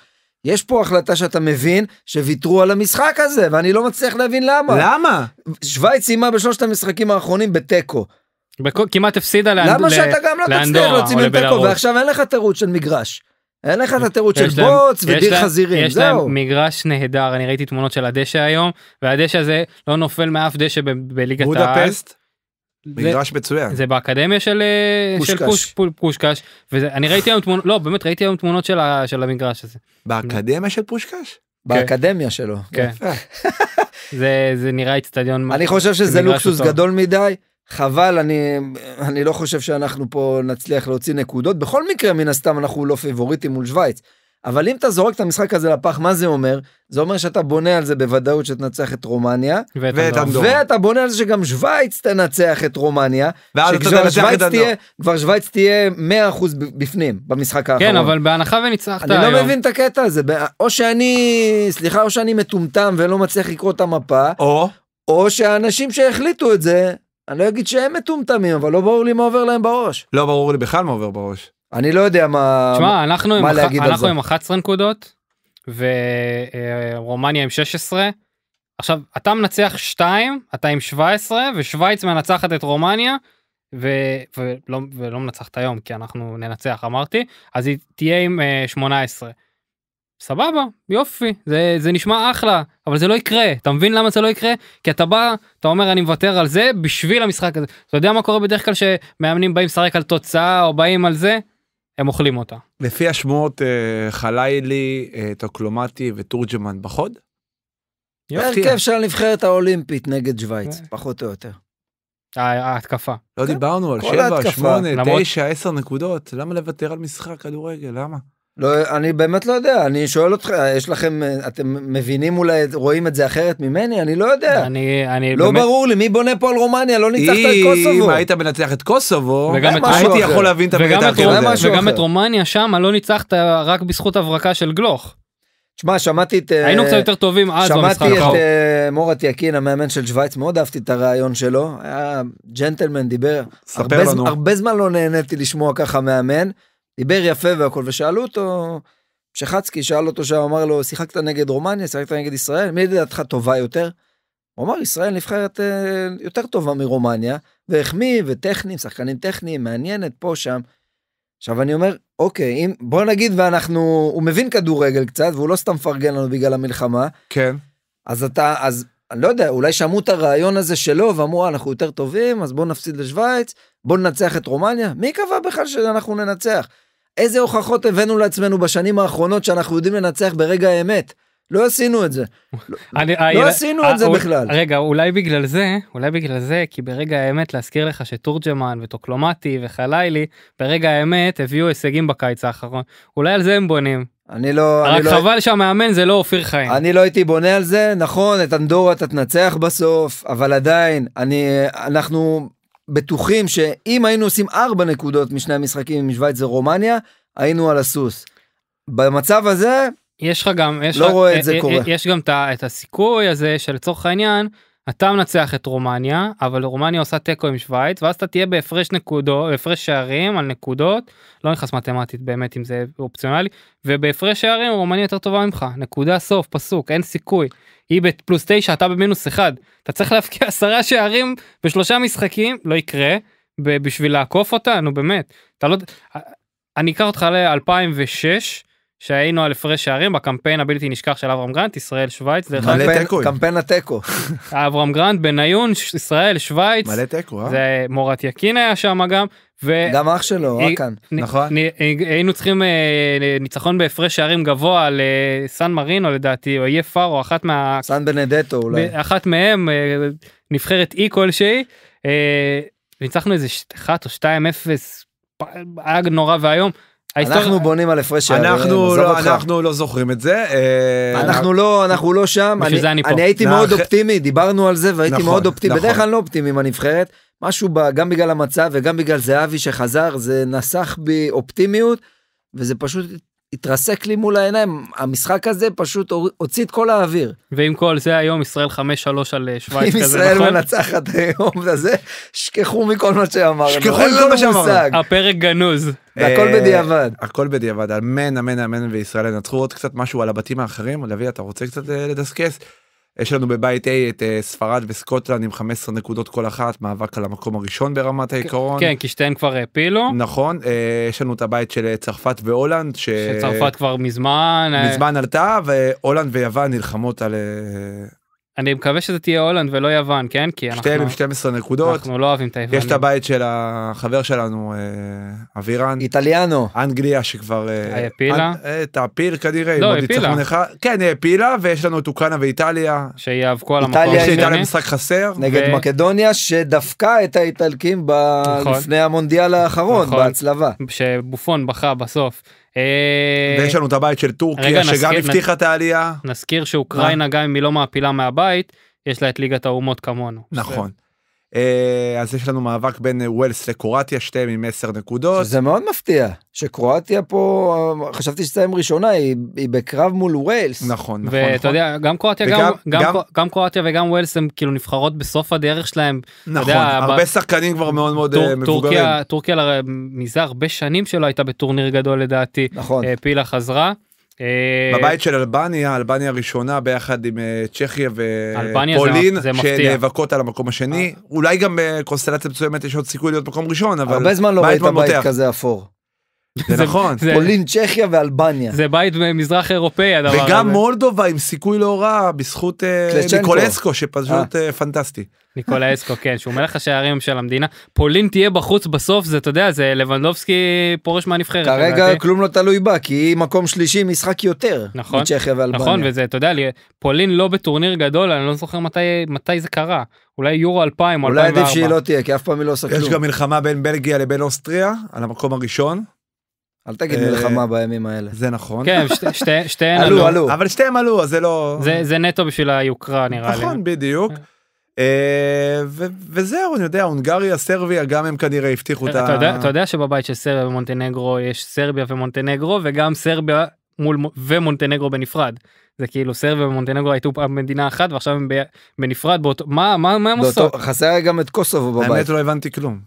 יש פה החלטה שאתה מבין שוויתרו על המשחק הזה, ואני לא מצליח להבין למה. למה? שווייץ סיימה בשלושת המשחקים האחרונים
בתיקו. כמעט הפסידה לאנדורה. למה שאתה גם לא תצליח להוציא מתיקו, ועכשיו
אין לך תירוץ של מגרש. אין לך את התירוץ של בוץ ודיר חזירים, זהו. יש להם
מגרש נהדר, אני ראיתי תמונות של הדשא היום, והדשא הזה לא נופל מאף דשא בליגת העל. בודפסט? מגרש מצוין. זה באקדמיה של פושקש, אה, פוש, פושקש ואני ראיתי היום תמונות, לא באמת ראיתי היום תמונות של, ה, של המגרש הזה. באקדמיה של פושקש? כן.
באקדמיה שלו.
כן. זה, זה נראה אצטדיון. אני חושב שזה לוקסוס גדול
מדי. חבל, אני, אני לא חושב שאנחנו פה נצליח להוציא נקודות. בכל מקרה, מן הסתם, אנחנו לא פיבוריטים מול שווייץ. אבל אם אתה זורק את המשחק הזה לפח, מה זה אומר? זה אומר שאתה בונה על זה בוודאות שתנצח את רומניה. ואת, ואת אנדור. ואתה בונה על זה שגם שווייץ תנצח את רומניה. ואז אתה תנצח את כבר שווייץ תהיה 100% בפנים במשחק האחרון. כן, אבל
בהנחה וניצחת אני לא היום. אני לא מבין
את הקטע הזה. או שאני, סליחה, או שאני מטומטם ולא מצליח לקרוא את המפה. או? או שהאנשים שהחליטו את זה, אני לא אגיד שהם מטומטמים, אבל לא ברור לי מה עובר להם בראש.
לא ברור לי בכלל
מה עובר בראש. אני לא יודע מה, מה, אנחנו, מה עם, להגיד אנחנו על זה. אנחנו עם
11 נקודות ורומניה עם 16. עכשיו אתה מנצח 2 אתה עם 17 ושוויץ מנצחת את רומניה ו... ולא, ולא מנצחת היום כי אנחנו ננצח אמרתי אז היא תהיה עם 18. אה, סבבה יופי זה זה נשמע אחלה אבל זה לא יקרה אתה מבין למה זה לא יקרה כי אתה בא אתה אומר אני מוותר על זה בשביל המשחק הזה אתה יודע מה קורה בדרך כלל שמאמנים באים לשחק על תוצאה או באים על זה הם אוכלים אותה.
לפי השמועות אה, חלילי, אה, טוקלומטי ותורג'מן בחוד?
הרכב של הנבחרת האולימפית נגד שווייץ, כן. פחות או יותר. אה, ההתקפה. לא כן. דיברנו על 7, 8, 9,
10 נקודות,
למה לוותר על משחק
כדורגל? למה?
לא, אני באמת לא יודע, אני שואל אותך, יש לכם, אתם מבינים אולי, רואים את זה אחרת ממני? אני לא יודע. אני, אני לא באמת... ברור לי, מי בונה פה על רומניה? לא ניצחת את
קוסובו. אם היית מנצח את קוסובו, את הייתי יכול להבין את המקטע האחר. וגם, את, וגם את
רומניה שם לא ניצחת רק בזכות הברקה של גלוך. שמע, שמעתי את... אה, היינו קצת יותר טובים אז במשחק. שמעתי את
אה, מורת יקין, המאמן של שווייץ, מאוד אהבתי את הרעיון שלו. היה ג'נטלמן, דיבר. ספר לנו. הרבה זמן לא נהניתי לשמוע ככה מאמן. דיבר יפה והכל, ושאלו אותו, שחצקי שאל אותו שם, אמר לו, שיחקת נגד רומניה, שיחקת נגד ישראל, מי לדעתך טובה יותר? הוא אמר, ישראל נבחרת אה, יותר טובה מרומניה, והחמיא, וטכניים, שחקנים טכניים, מעניינת, פה, שם. עכשיו אני אומר, אוקיי, אם, בוא נגיד ואנחנו, הוא מבין כדורגל קצת, והוא לא סתם מפרגן לנו בגלל המלחמה. כן. אז אתה, אז אני לא יודע, אולי שמעו את הרעיון הזה שלו ואמרו, אנחנו יותר טובים, אז בואו נפסיד לשוויץ, בואו ננצח את רומניה. מי קבע בכלל שאנחנו ננצח? איזה הוכחות הבאנו לעצמנו בשנים האחרונות שאנחנו יודעים לנצח ברגע האמת? לא עשינו את זה.
אני, לא אה, עשינו אה, את זה אה, בכלל. רגע, אולי בגלל זה, אולי בגלל זה, כי ברגע האמת להזכיר לך שתורג'מן וטוקלומטי וחליילי, ברגע האמת הביאו הישגים בקיץ האחרון. אולי על זה הם בונים. אני לא... רק אני לא- חבל לא... שהמאמן זה לא אופיר חיים. אני לא הייתי בונה על
זה, נכון, את אנדורה אתה תנצח בסוף, אבל עדיין, אני, אנחנו בטוחים שאם היינו עושים ארבע נקודות משני המשחקים עם שווייץ ורומניה, היינו על הסוס. במצב הזה,
יש לך גם, יש לא רואה אה, את זה אה, קורה. יש גם את הסיכוי הזה שלצורך העניין, אתה מנצח את רומניה אבל רומניה עושה תיקו עם שווייץ ואז אתה תהיה בהפרש נקודות הפרש שערים על נקודות לא נכנס מתמטית באמת אם זה אופציונלי ובהפרש שערים רומניה יותר טובה ממך נקודה סוף פסוק אין סיכוי היא בפלוס תשע אתה במינוס אחד אתה צריך להפקיע עשרה שערים בשלושה משחקים לא יקרה בשביל לעקוף אותה נו באמת אתה לא אני אקח אותך ל-2006 שהיינו על הפרש שערים בקמפיין הבלתי נשכח של אברהם גרנט ישראל שווייץ דרך אגב
קמפיין התיקו
אברהם גרנט בניון ישראל שווייץ מלא תיקו אה? זה מורת יקין היה שם גם וגם אח שלו כאן נכון היינו צריכים אה, ניצחון בהפרש שערים גבוה לסן אה, מרינו לדעתי או יהיה פארו אחת מה סן
בנדטו אולי
אחת מהם נבחרת אי כלשהי ניצחנו איזה 1 או 2 0 היה נורא ואיום אנחנו בונים על הפרש שערים, עזוב לא, אנחנו
לא זוכרים את זה. אה, אנחנו לא, אנחנו לא שם. בשביל אני הייתי מאוד אופטימי, דיברנו על זה והייתי נכון, מאוד אופטימי, נכון. בדרך כלל לא אופטימי עם הנבחרת. משהו גם בגלל המצב וגם בגלל זהבי שחזר, זה נסח בי אופטימיות, וזה פשוט התרסק לי מול העיניים המשחק הזה פשוט הוציא את כל האוויר.
ועם כל זה היום ישראל 5-3 על אה, שווייץ כזה נכון? אם ישראל מנצחת
היום הזה שכחו מכל מה שאמרנו. שכחו מכל מה שאמרנו.
הפרק גנוז. הכל אה, בדיעבד. הכל
בדיעבד אמן אמן אמן וישראל ינצחו עוד קצת משהו על הבתים האחרים. לוי אתה רוצה קצת אה, לדסקס. יש לנו בבית A את אה, ספרד וסקוטלנד עם 15 נקודות כל אחת, מאבק על המקום הראשון ברמת כן, העיקרון. כן,
כי שתיהן כבר העפילו.
נכון, אה, יש לנו את הבית של אה, צרפת והולנד.
ש... שצרפת כבר מזמן... מזמן
עלתה, והולנד ויוון נלחמות על...
אני מקווה שזה תהיה הולנד ולא יוון, כן? כי אנחנו... שתיהן עם 12 נקודות. אנחנו לא אוהבים את היוונים. יש את הבית
של החבר שלנו, אה, אבירן. איטליאנו. אנגליה שכבר... העפילה. אה, אה, את תעפיל כנראה. לא, העפילה. כן, העפילה, ויש לנו את אוקראינה
ואיטליה. שיאבקו
על המקום השני. איטליה משחק חסר. נגד
מקדוניה, שדפקה את האיטלקים
נכון. לפני המונדיאל האחרון, נכון. בהצלבה. שבופון בכה בסוף. אה, ויש לנו את הבית של טורקיה שגם הבטיחה את העלייה. נזכיר שאוקראינה גם אם היא לא מעפילה מהבית יש לה את ליגת האומות כמונו. נכון. שזה...
אה, אז יש לנו
מאבק בין אה, ווילס לקרואטיה שתיהם עם 10 נקודות זה מאוד מפתיע שקרואטיה פה אה, חשבתי שתסיים ראשונה היא, היא בקרב מול ווילס נכון נכון ואתה נכון. יודע גם
קרואטיה וגם, גם, גם, גם, גם קרואטיה וגם ווילס הם כאילו נבחרות בסוף הדרך שלהם נכון יודע, הרבה ב... שחקנים
כבר מאוד מאוד טור, מבוגרים טורקיה
טורקיה מזה הרבה שנים שלא הייתה בטורניר גדול לדעתי נכון פילה חזרה. אה, בבית של
אלבניה, אלבניה הראשונה ביחד עם אה, צ'כיה ופולין, שנאבקות על המקום השני. אה. אולי גם בקונסטלציה מסוימת יש עוד סיכוי להיות מקום ראשון, אבל... הרבה זמן לא ראית בית כזה אפור. זה נכון. זה... פולין,
צ'כיה ואלבניה. זה בית מזרח אירופאי הדבר הזה. וגם
מולדובה עם סיכוי לא רע בזכות אה, ניקולסקו שפשוט uh, פנטסטי. ניקולסקו
כן שהוא מלך השערים של המדינה פולין תהיה בחוץ בסוף זה אתה יודע זה לבנדובסקי פורש מהנבחרת. כרגע לדעתי. כלום לא תלוי
בה כי היא מקום שלישי משחק יותר נכון מצ'כיה ואלבניה. נכון
וזה אתה יודע פולין לא בטורניר גדול אני לא זוכר מתי מתי זה קרה אולי יורו 2000 או 2004. אולי עדיף שהיא לא תהיה כי אף פעם היא
לא עושה כלום. יש גם מלחמה בין בלגיה לבין אוסטריה על המקום הראשון אל תגיד מלחמה אה,
בימים האלה. זה נכון. כן, שתיהן עלו. עלו, אבל שתיהן עלו, אז זה לא... זה
נטו בשביל
היוקרה נראה לי. נכון,
בדיוק. כן. אה, וזהו, אני יודע, הונגריה, סרביה, גם הם כנראה הבטיחו את ה... אתה יודע
שבבית של סרביה ומונטנגרו יש סרביה ומונטנגרו, וגם סרביה ומונטנגרו בנפרד. זה כאילו סרביה ומונטנגרו הייתו פעם מדינה אחת ועכשיו הם בנפרד באותו מה מה מה הם עושים?
חסר גם את קוסובו בבית. האמת לא
הבנתי כלום.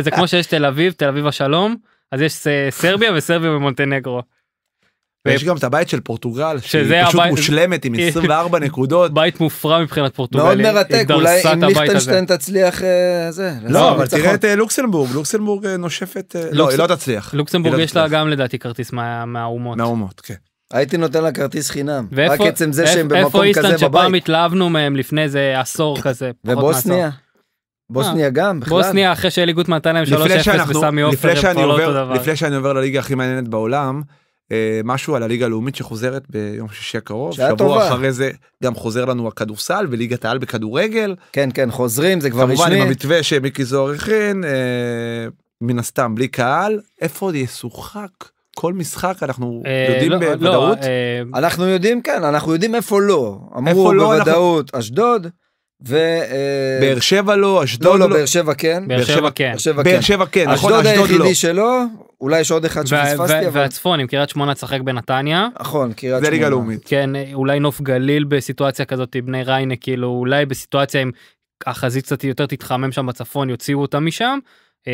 זה כמו שיש תל אביב תל אביב השלום אז יש סרביה וסרביה ומונטנגרו. יש
גם את הבית של פורטוגל שהיא פשוט מושלמת עם 24
נקודות בית מופרע מבחינת פורטוגל מאוד מרתק אולי אם ליכטנשטיין
תצליח אה,
זה
לא אבל תראה את
אה, לוקסמבורג לוקסמבורג אה, נושפת לא היא לא
תצליח לא לוקסמבורג יש לה גם לדעתי כרטיס מהאומות מהאומות כן. הייתי נותן לה כרטיס
חינם רק
עצם זה שהם במקום כזה בבית. איפה איסטנד שפעם התלהבנו מהם לפני איזה עשור כזה ובוסניה. בוסניה אה. גם בכלל. בוסניה אחרי שאלי גוטמן נתן להם 3-0 וסמי עופר, כבר לא אותו דבר. לפני
שאני עובר לליגה הכי מעניינת בעולם, אה, משהו על הליגה הלאומית שחוזרת ביום שישי הקרוב, שבוע טובה. אחרי זה גם חוזר לנו הכדורסל וליגת העל בכדורגל. כן כן חוזרים זה כבר רשמי. כמובן עם המתווה שמיקי זוהר הכין, אה, מן הסתם בלי קהל, איפה עוד ישוחק? כל
משחק אנחנו
אה, יודעים לא, לא, בוודאות?
אנחנו יודעים כן, אנחנו יודעים איפה לא. אמרו לא, בוודאות אשדוד. ו... אה, באר שבע לא, אשדוד לא. לא, לא, באר שבע כן. באר שבע כן. באר שבע כן. כן, נכון, אשדוד לא. אשדוד היחידי לא. שלו, אולי יש עוד אחד שפספסתי, אבל...
והצפון, אם קריית שמונה תשחק בנתניה. נכון, קריית שמונה. זה ליגה לאומית. כן, אולי נוף גליל בסיטואציה כזאת, בני ריינה, כאילו, אולי בסיטואציה אם החזית קצת יותר תתחמם שם בצפון, יוציאו אותה משם. אה,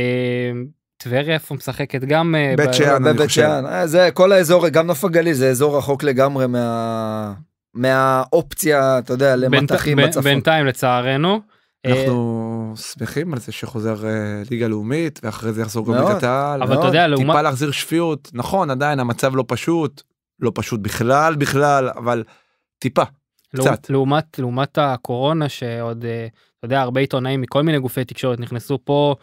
טבריה איפה משחקת גם אה, בית שאן אני חושב.
זה כל האזור גם נוף הגליל זה אזור רחוק לגמרי מה... מהאופציה, אתה יודע, למטחים בצפון. בינתיים
לצערנו. אה, אנחנו שמחים על
זה שחוזר אה, ליגה לאומית ואחרי זה יחזור גם ליגת העל. אבל אתה יודע, לעומת... טיפה להחזיר שפיות, נכון, עדיין המצב לא פשוט, לא פשוט בכלל בכלל, אבל טיפה,
קצת. לעומת, לעומת הקורונה שעוד, אה, אתה יודע, הרבה עיתונאים מכל מיני גופי תקשורת נכנסו פה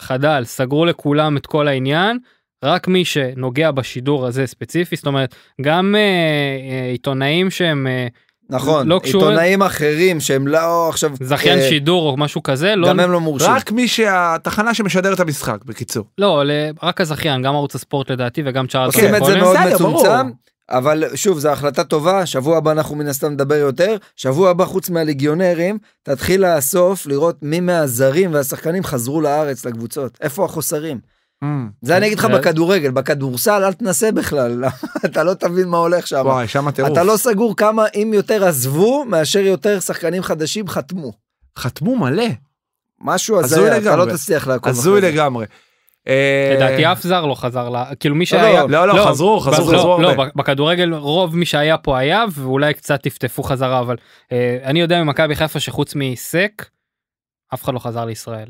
חדל, סגרו לכולם את כל העניין, רק מי שנוגע בשידור הזה ספציפי זאת אומרת גם אה, אה עיתונאים שהם. אה, נכון, לא קשור... עיתונאים
אחרים שהם לא עכשיו... זכיין אה,
שידור או משהו כזה, לא... גם הם לא מורשים. רק
מי שהתחנה שמשדרת את המשחק, בקיצור.
לא, רק הזכיין, גם ערוץ הספורט לדעתי וגם צ'ארלס עושים את זה נכון. מאוד מצומצם,
אבל שוב, זו החלטה טובה, שבוע הבא אנחנו מן הסתם נדבר יותר, שבוע הבא חוץ מהליגיונרים, תתחיל לאסוף לראות מי מהזרים והשחקנים חזרו לארץ, לקבוצות. איפה החוסרים? Mm. זה אני אגיד לך כן. בכדורגל, בכדורסל אל תנסה בכלל, אתה לא תבין מה הולך שם. וואי, שם הטירוף. אתה לא סגור כמה, אם יותר עזבו, מאשר יותר שחקנים חדשים חתמו. חתמו מלא. משהו הזה אתה לא תצליח לעקוב. הזוי לגמרי.
לדעתי אה, אף זר לא חזר לה כאילו מי לא, שהיה לא לא, לא חזרו חזרו חזרו לא, לא בכדורגל רוב מי שהיה פה היה ואולי קצת טפטפו חזרה אבל אה, אני יודע ממכבי חיפה שחוץ מסק אף אחד לא חזר לישראל.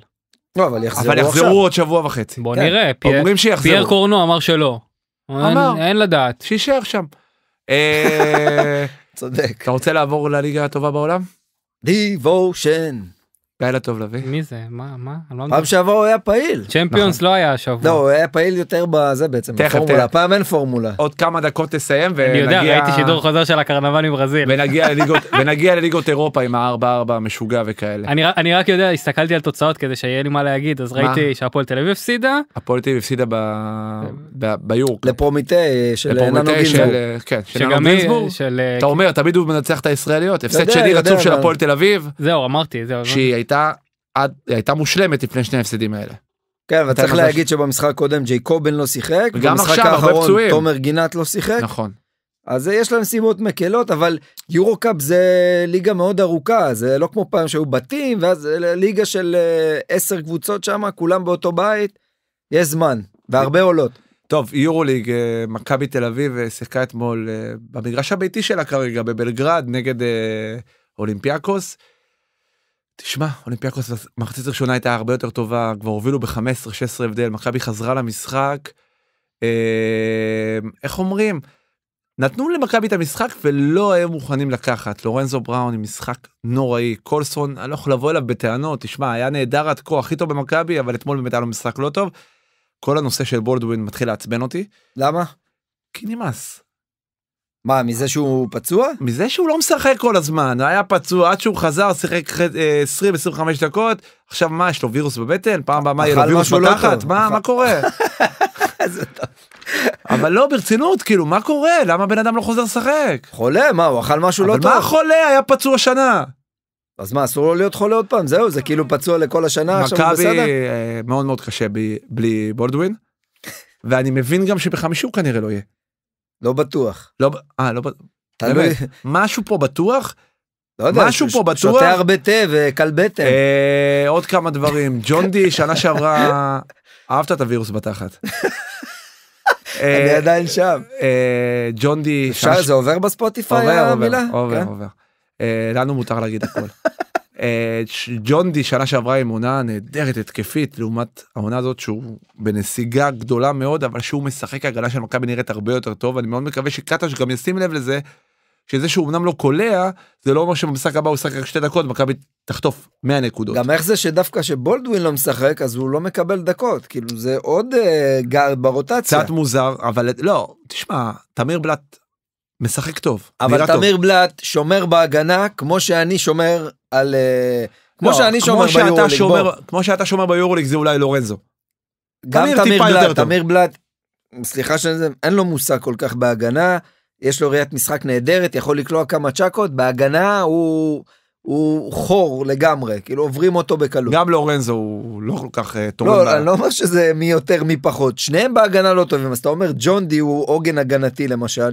לא, אבל יחזרו אבל יחזרו עכשיו. עוד
שבוע וחצי. בוא כן. נראה, פייר, אומרים שיחזרו. פייר
קורנו אמר שלא. אמר. אין, אין לדעת. שישאר שם.
אה, צודק. אתה רוצה לעבור לליגה הטובה בעולם? דיוושן. לילה לא טוב לביא. מי זה? מה? מה? לא פעם שעבר
הוא היה פעיל. צ'מפיונס נכון. לא היה השבוע. לא, הוא היה פעיל יותר בזה בעצם, בפורמולה.
הפעם אין פורמולה. עוד כמה דקות תסיים ונגיע... אני יודע, ראיתי שידור
חוזר של הקרנבל מברזיל. ונגיע לליגות אירופה עם הארבע ארבע 4 המשוגע וכאלה.
אני רק יודע, הסתכלתי על תוצאות כדי שיהיה לי מה להגיד, אז ראיתי שהפועל תל אביב הפסידה.
הפועל תל אביב הפסידה ביורק. לפרומיטי של ננו כן, גינזבורג. של ננו אה, גינזבורג. אתה אומר, תמיד הוא מנצח את הישראליות. הפסד שני רצוף של הפועל תל אביב. זהו, אמרתי, זהו. שהיא הייתה עד הייתה מושלמת
לפני שני ההפסדים האלה. כן אבל צריך להגיד ש... שבמשחק הקודם ג'י קובן לא שיחק גם עכשיו הרבה פצועים תומר גינת לא שיחק נכון. אז יש להם סיבות מקלות אבל יורו קאפ זה ליגה מאוד ארוכה זה לא כמו פעם שהיו בתים ואז ליגה של אה, עשר קבוצות שם כולם באותו בית יש זמן והרבה עולות. טוב יורו ליג
אה, מכבי תל אביב אה, שיחקה אתמול במגרש הביתי שלה כרגע בבלגרד נגד אולימפיאקוס. תשמע, אולימפיאקוס במחצית הראשונה הייתה הרבה יותר טובה, כבר הובילו ב-15-16 הבדל, מכבי חזרה למשחק. אה, איך אומרים? נתנו למכבי את המשחק ולא היו מוכנים לקחת. לורנזו בראון עם משחק נוראי, קולסון, אני לא יכול לבוא אליו בטענות, תשמע, היה נהדר עד כה, הכי טוב במכבי, אבל אתמול באמת היה לו משחק לא טוב. כל הנושא של בולדווין מתחיל לעצבן אותי. למה? כי נמאס. מה, מזה שהוא פצוע? מזה שהוא לא משחק כל הזמן, היה פצוע עד שהוא חזר, שיחק 20-25 אה, דקות, עכשיו מה, יש לו וירוס בבטן? פעם הבאה יהיה לו וירוס לא בתחת? מה, מה קורה? אבל לא ברצינות כאילו מה קורה למה בן אדם לא חוזר לשחק חולה מה הוא אכל משהו לא טוב אבל מה חולה
היה פצוע שנה. אז מה אסור לו להיות חולה עוד פעם זהו זה כאילו פצוע לכל השנה עכשיו הוא מכבי
אה, מאוד מאוד קשה בלי בולדווין ואני מבין גם שבחמישי הוא כנראה לא יהיה. לא בטוח. לא, אה, לא בטוח. תלוי. משהו פה בטוח.
לא יודע, משהו פה בטוח. שותה הרבה תה וקל בטן.
אה, עוד כמה דברים. ג'ון די, שנה שעברה, אהבת את הווירוס בתחת. אני אה, עדיין שם. אה, ג'ון די... אפשר, זה עובר בספוטיפיי המילה? עובר, עובר. כן. לנו מותר להגיד הכל. אה, ג'ונדי שנה שעברה עם עונה נהדרת התקפית לעומת העונה הזאת שהוא בנסיגה גדולה מאוד אבל שהוא משחק הגנה של מכבי נראית הרבה יותר טוב אני מאוד מקווה שקטש גם ישים לב לזה. שזה שהוא אמנם לא קולע
זה לא אומר שבמשחק הבא הוא ישחק רק שתי דקות מכבי תחטוף 100 נקודות. גם איך זה שדווקא שבולדווין לא משחק אז הוא לא מקבל דקות כאילו זה עוד אה, גר ברוטציה. קצת מוזר אבל
לא תשמע תמיר בלאט משחק טוב.
אבל תמיר טוב. בלאט שומר בהגנה כמו שאני שומר על... אה, כמו לא, שאני שומר ביורוליג. כמו שאתה
שומר ביורוליג זה אולי לורנזו.
גם תמיר בלאט, תמיר בלאט, סליחה שזה, אין לו מושג כל כך בהגנה, יש לו ראיית משחק נהדרת, יכול לקלוע כמה צ'קות, בהגנה הוא... הוא חור לגמרי, כאילו עוברים אותו בקלות. גם
לורנזו הוא לא כל כך uh, תורם. לא, לה... אני לא
אומר שזה מי יותר מי פחות, שניהם בהגנה לא טובים, אז אתה אומר ג'ון די הוא עוגן הגנתי למשל,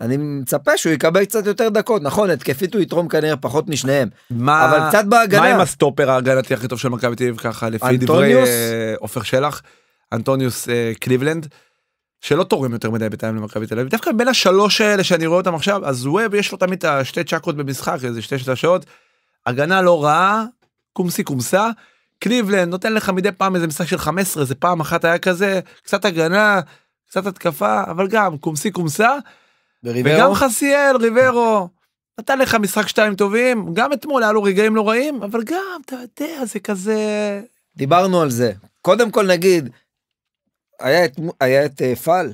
אני מצפה שהוא יקבל קצת יותר דקות נכון התקפית הוא יתרום כנראה פחות משניהם מה אבל קצת בהגנה מה עם
הסטופר ההגנתי הכי טוב של מכבי תל אביב ככה לפי דברי אה, עופר שלח אנטוניוס אה, קליבלנד שלא תורם יותר מדי בינתיים למכבי תל אביב דווקא בין השלוש האלה שאני רואה אותם עכשיו אז ווב יש לו תמיד את השתי צ'קות במשחק איזה שתי שתי שעות הגנה לא רעה קומסי קומסה קליבלנד נותן לך מדי פעם איזה משחק של 15 איזה פעם אחת היה כזה קצת הגנה קצת התקפה אבל גם קומסי קומסה. וגם חסיאל, ריברו. נתן לך משחק
שתיים טובים, גם אתמול היה לו רגעים לא רעים, אבל גם, אתה יודע, זה כזה... דיברנו על זה. קודם כל נגיד, היה את, היה את uh, אה, פעל?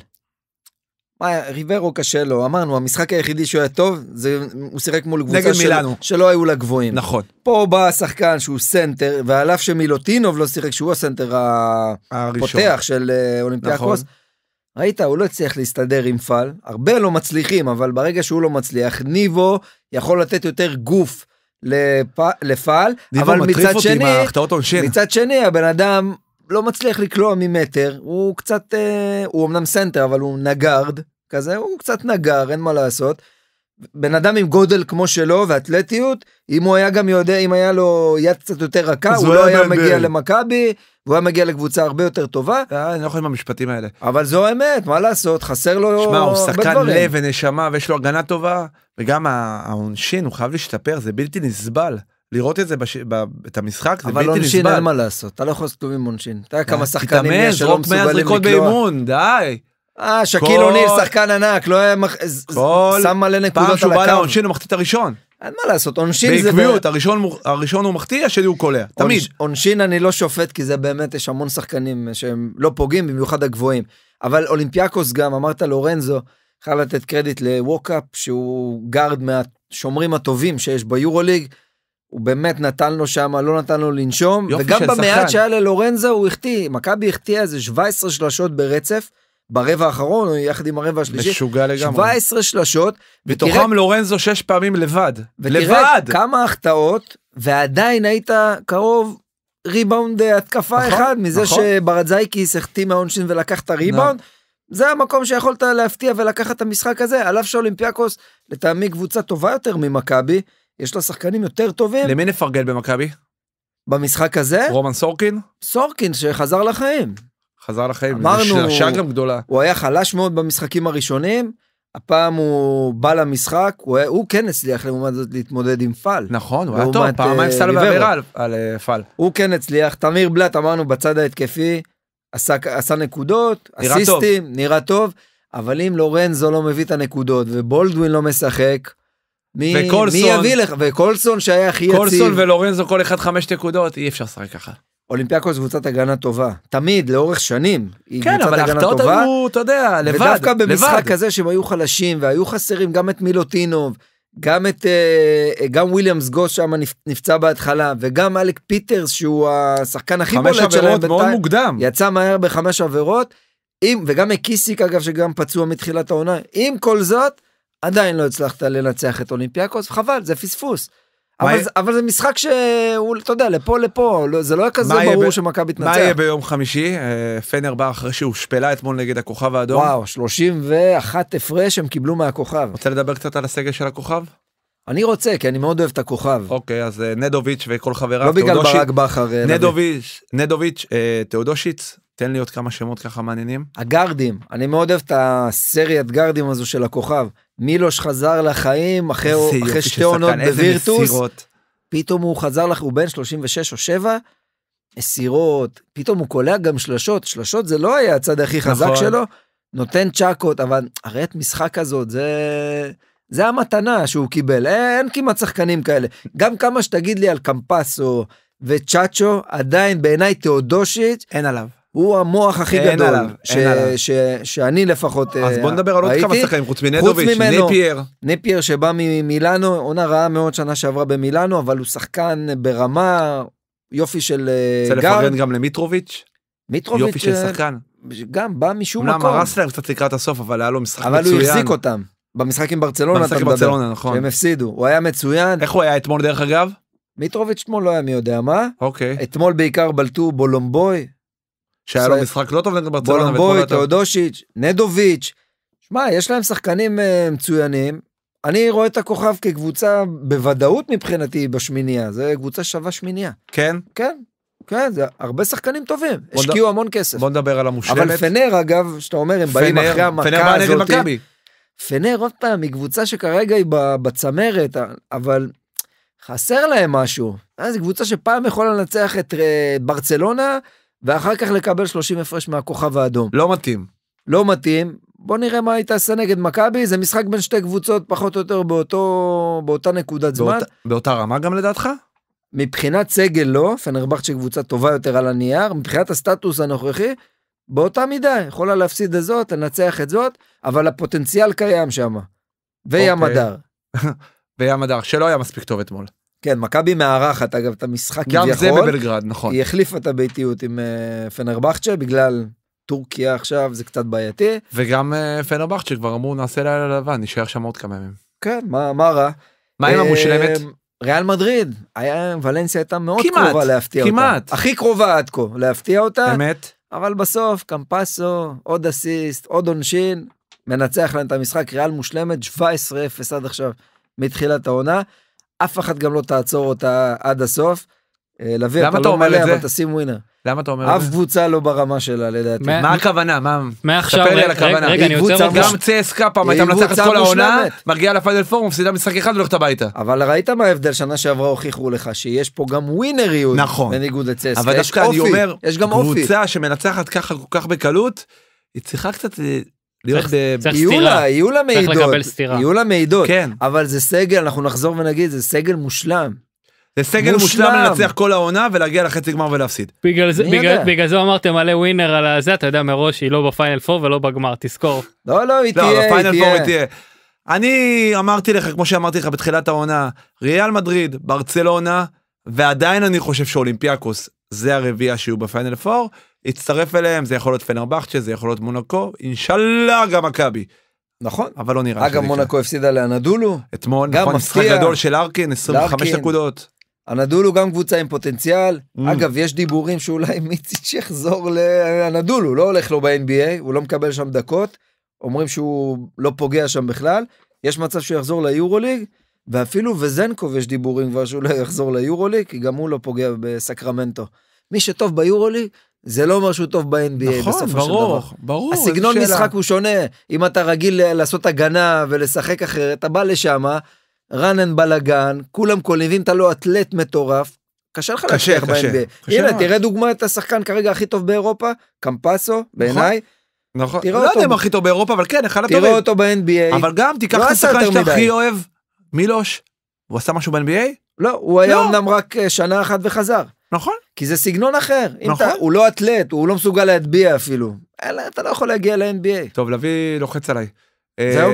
מה, ריברו קשה לו, אמרנו, המשחק היחידי שהוא היה טוב, זה הוא שיחק מול קבוצה של, שלא היו לה גבוהים. נכון. פה בא השחקן שהוא סנטר, ועל אף שמילוטינוב לא שיחק, שהוא הסנטר הפותח של uh, אולימפיאקוס, נכון. ראית, הוא לא הצליח להסתדר עם פעל, הרבה לא מצליחים, אבל ברגע שהוא לא מצליח, ניבו יכול לתת יותר גוף לפ... לפעל, אבל מצד שני, מצד שני הבן אדם לא מצליח לקלוע ממטר, הוא קצת, אה, הוא אמנם סנטר, אבל הוא נגרד כזה, הוא קצת נגר, אין מה לעשות. בן אדם עם גודל כמו שלו ואתלטיות, אם הוא היה גם יודע, אם היה לו יד קצת יותר רכה, הוא לא היה ב- מגיע למכבי, והוא היה מגיע לקבוצה הרבה יותר טובה. אה, אני לא יכול עם המשפטים האלה. אבל זו האמת, מה לעשות, חסר לו הרבה דברים. שמע, הוא שחקן לב
ונשמה ויש לו הגנה טובה, וגם העונשין, הוא חייב להשתפר, זה בלתי נסבל. לראות את זה, בש... ב... את המשחק, זה בלתי נסבל. אבל עונשין אין מה לעשות,
אתה לא יכול לעשות כלום עם עונשין. אתה יודע כמה אה, שחקנים יש שלא מסוגלים לקלוע. תתאמן, זרוק 100 זריקות באימון,
די. אה, שקיל אוניל, שחקן ענק, לא היה... מח... כל... שם מלא נקודות על הקו. פעם שהוא בא לעונשין הוא מחטיא את הראשון. אין מה לעשות, עונשין זה... בעקביות, הראשון,
הראשון הוא מחטיא, השני הוא קולע, תמיד. עונשין אני לא שופט, כי זה באמת, יש המון שחקנים אה, שהם לא פוגעים, במיוחד הגבוהים. אבל אולימפיאקוס גם, אמרת לורנזו, חייב לתת קרדיט לווקאפ, שהוא גארד מהשומרים הטובים שיש ביורוליג. הוא באמת נתן לו שם, לא נתן לו לנשום, וגם במעט שהיה ללורנזו הוא החטיא, מכבי החטיאה איזה 17 שלשות ברצף. ברבע האחרון, יחד עם הרבע השלישי. משוגע לגמרי. 17 שלשות. בתוכם לורנזו שש פעמים לבד. לבד! כמה החטאות, ועדיין היית קרוב ריבאונד התקפה נכון, אחד מזה נכון. שברזייקיס החטיא מהעונשין ולקח את הריבאונד. נכון. זה המקום שיכולת להפתיע ולקחת את המשחק הזה, על אף שאולימפיאקוס לטעמי קבוצה טובה יותר ממכבי, יש לה שחקנים יותר טובים. למי נפרגן במכבי? במשחק הזה? רומן סורקין? סורקין שחזר לחיים. חזר לחיים, אמרנו, שעה גם גדולה. הוא היה חלש מאוד במשחקים הראשונים, הפעם הוא בא למשחק, הוא, היה, הוא כן הצליח לעומת זאת להתמודד עם פעל. נכון, הוא היה טוב, פעמיים אה, סל ועבר על, על uh, הוא כן הצליח, תמיר בלאט אמרנו בצד ההתקפי, עשה, עשה נקודות, נראה אסיסטים, טוב. נראה טוב, אבל אם לורנזו לא מביא את הנקודות ובולדווין לא משחק, מי, וקולסון, מי יביא לך?
וקולסון
שהיה הכי יציב. קולסון
ולורנזו כל אחד חמש נקודות, אי אפשר לשחק ככה.
אולימפיאקוס קבוצת הגנה טובה. תמיד, לאורך שנים, היא כן, קבוצת הגנה טובה. כן, אבל ההפתעות היו, אתה יודע, לבד, ודווקא במשחק לבד. כזה שהם היו חלשים והיו חסרים גם את מילוטינוב, גם את... אה, אה, גם וויליאמס גוס שם נפצע בהתחלה, וגם אלק פיטרס, שהוא השחקן הכי בולט שלהם חמש עבירות מאוד מוקדם. יצא מהר בחמש עבירות, עם, וגם מקיסיק אגב, שגם פצוע מתחילת העונה. עם כל זאת, עדיין לא הצלחת לנצח את אולימפיאקוס, חבל, זה פספוס. אבל, זה, אבל זה משחק שהוא, אתה יודע, לפה לפה, לא, זה לא היה כזה ברור ב... שמכבי תנצח. מה יהיה
ביום חמישי? אה, פנר בא אחרי שהושפלה אתמול נגד הכוכב האדום. וואו, 31 הפרש הם קיבלו מהכוכב. רוצה לדבר קצת על הסגל של הכוכב? אני רוצה, כי אני מאוד אוהב את הכוכב. אוקיי, אז אה, נדוביץ' וכל חבריו. לא בגלל ברק בכר. אה, נדוביץ', נדוביץ', אה, תאודושיץ, תן לי עוד כמה שמות ככה מעניינים.
הגרדים, אני מאוד אוהב את הסריית גרדים הזו של הכוכב. מילוש חזר לחיים אחרי, אחרי שתי עונות בווירטוס. פתאום הוא חזר, לח... הוא בן 36 או 7, מסירות, פתאום הוא קולע גם שלשות, שלשות זה לא היה הצד הכי חזק נכון. שלו, נותן צ'קות, אבל הרי את משחק הזאת, זה... זה המתנה שהוא קיבל, אין, אין כמעט שחקנים כאלה. גם כמה שתגיד לי על קמפסו וצ'אצ'ו, עדיין בעיניי תאודושיץ', אין עליו. הוא המוח הכי גדול. אין גדול, עליו, ש... אין עליו. ש... שאני לפחות אז בוא אה, נדבר על עוד כמה שחקנים, חוץ מנדוביץ', ניפייר. ניפייר שבא ממילאנו, עונה רעה מאוד שנה שעברה במילאנו, אבל הוא שחקן ברמה, יופי של אה, גארד. רוצה לפרגן
גם למיטרוביץ'? מיטרוביץ'. יופי של אה,
שחקן. גם בא משום מקום. אמנם הרס
להם קצת לקראת הסוף,
אבל היה לו משחק מצוין. אבל הוא החזיק אותם. במשחק עם ברצלונה במשחק אתה מדבר. במשחק עם ברצלונה, נכון. שהם הפסידו. הוא היה מצוין. איך הוא היה אתמול דרך אגב? מיטרוביץ' אתמול לא היה מי יודע מה. אוקיי. אתמול בעיקר בלטו בולומבוי, שהיה לו משחק לא טוב נגד ברצלונה. בולנבוי, תאודושיץ', נדוביץ'. שמע, יש להם שחקנים אה, מצוינים. אני רואה את הכוכב כקבוצה בוודאות מבחינתי בשמינייה, זו קבוצה שווה שמינייה. כן? כן, כן, זה הרבה שחקנים טובים, השקיעו ד... המון כסף. בוא נדבר על המושלמת. אבל פנר אגב, שאתה אומר, הם פנר, באים אחרי המכה הזאת. פנר בא נגד מכבי. פנר עוד פעם, היא קבוצה שכרגע היא בצמרת, אבל חסר להם משהו. אה, זו קבוצה שפעם יכולה לנצח את אה, ברצלונה, ואחר כך לקבל 30 הפרש מהכוכב האדום. לא מתאים. לא מתאים, בוא נראה מה היא תעשה נגד מכבי, זה משחק בין שתי קבוצות פחות או יותר באותו, באותה נקודת באות, זמן. באותה רמה גם לדעתך? מבחינת סגל לא, פנרבכצ'ה קבוצה טובה יותר על הנייר, מבחינת הסטטוס הנוכחי, באותה מידה, יכולה להפסיד את זאת, לנצח את זאת, אבל הפוטנציאל קיים שם. וים אוקיי. הדר.
וים הדר, שלא היה מספיק טוב אתמול.
כן, מכבי מארחת, אגב, את המשחק כביכול. גם זה בבלגרד, נכון. היא החליפה את הביתיות עם uh, פנרבכצ'ה בגלל טורקיה עכשיו, זה קצת בעייתי.
וגם uh, פנרבכצ'ה כבר אמרו, נעשה לילה לבן, נשאר שם עוד כמה ימים.
כן, מה, רע?
מה עם אה, המושלמת?
ריאל מדריד, היה, ולנסיה הייתה מאוד כמעט, קרובה להפתיע כמעט. אותה. כמעט. הכי קרובה עד כה להפתיע אותה. אמת. אבל בסוף, קמפסו, עוד אסיסט, עוד עונשין, מנצח להם את המשחק, ריאל מושלמת, 17-0 עד עכשיו מתחילת העונה. אף אחת גם לא תעצור אותה עד הסוף. אה, לביא, אתה לא מלא, אבל תשים ווינר. למה אתה אומר את זה? אף קבוצה לא ברמה שלה לדעתי. מה הכוונה? מה? מעכשיו, ספר לי על הכוונה. רגע, אני רוצה... אותך. גם צסקה פעם הייתה מנצחת כל העונה, מגיעה לפיידל פורום, מפסידה משחק אחד והולכת הביתה. אבל ראית מה ההבדל? שנה שעברה הוכיחו לך שיש פה גם ווינריות. נכון. בניגוד לצסקה. אבל דווקא אני אומר, יש גם אופי. קבוצה
שמנצחת ככה כל כך בקלות, היא צריכה קצת אה, להיות ביולה, אה, יהיו לה, מעידות. יהיו לה מעידות. כן.
אבל זה סגל, אנחנו נחזור ונגיד, זה סגל מושלם. זה
סגל מושלם לנצח כל העונה ולהגיע לחצי גמר ולהפסיד. בגלל זה, בגלל,
בגלל זה אמרתם מלא ווינר על הזה, אתה יודע מראש היא לא בפיינל 4 ולא בגמר, תזכור.
לא, לא, היא לא, תהיה, לא, בפיינל 4 היא תהיה. אני אמרתי לך, כמו שאמרתי לך בתחילת העונה, ריאל מדריד, ברצלונה, ועדיין אני חושב שאולימפיאקוס זה הרביעייה שיהיו בפיינל 4, יצטרף אליהם, זה יכול להיות פנרבכצ'ה, זה יכול להיות מונקו, אינשאללה גם
מכבי. נכון. אבל לא נראה אגב, מונקו הפסידה לאנדולו. אתמול, גם נכון, משחק גדול של ארקין, 25 נקודות. אנדולו גם קבוצה עם פוטנציאל. Mm. אגב, יש דיבורים שאולי מיציץ' יחזור לאנדולו, לא הולך לו ב-NBA, הוא לא מקבל שם דקות. אומרים שהוא לא פוגע שם בכלל. יש מצב שהוא יחזור ליורוליג, ואפילו וזנקוב יש דיבורים כבר שהוא לא יחזור ליורוליג, כי גם הוא לא פוגע בסקרמנטו. מי שטוב ביורוליג זה לא אומר שהוא טוב ב-NBA נכון, בסופו ברור, של דבר. נכון, ברור, ברור. הסגנון משחק הוא שונה. אם אתה רגיל לעשות הגנה ולשחק אחרת, אתה בא לשם, run and בלאגן, כולם קולים, ואם אתה לא אתלט מטורף, קשה לך להצליח ב-NBA. קשה, הנה, תראה דוגמא את השחקן כרגע הכי טוב באירופה, קמפסו, נכון. בעיניי.
נכון, לא יודע אם הכי טוב באירופה, אבל כן,
אחד הטובים. תראה אותו ב-NBA. אבל גם לא תיקח לא את השחקן שאתה הכי אוהב, מילוש, הוא עשה משהו ב-NBA? לא, הוא היה לא. אמנם רק אה, שנה אחת וחזר. נכון. כי זה סגנון אחר. נכון. אתה, הוא לא אתלט, הוא לא מסוגל להטביע אפילו. אלא אתה לא יכול להגיע ל-NBA. טוב, לביא לוחץ
עליי. אה, זהו?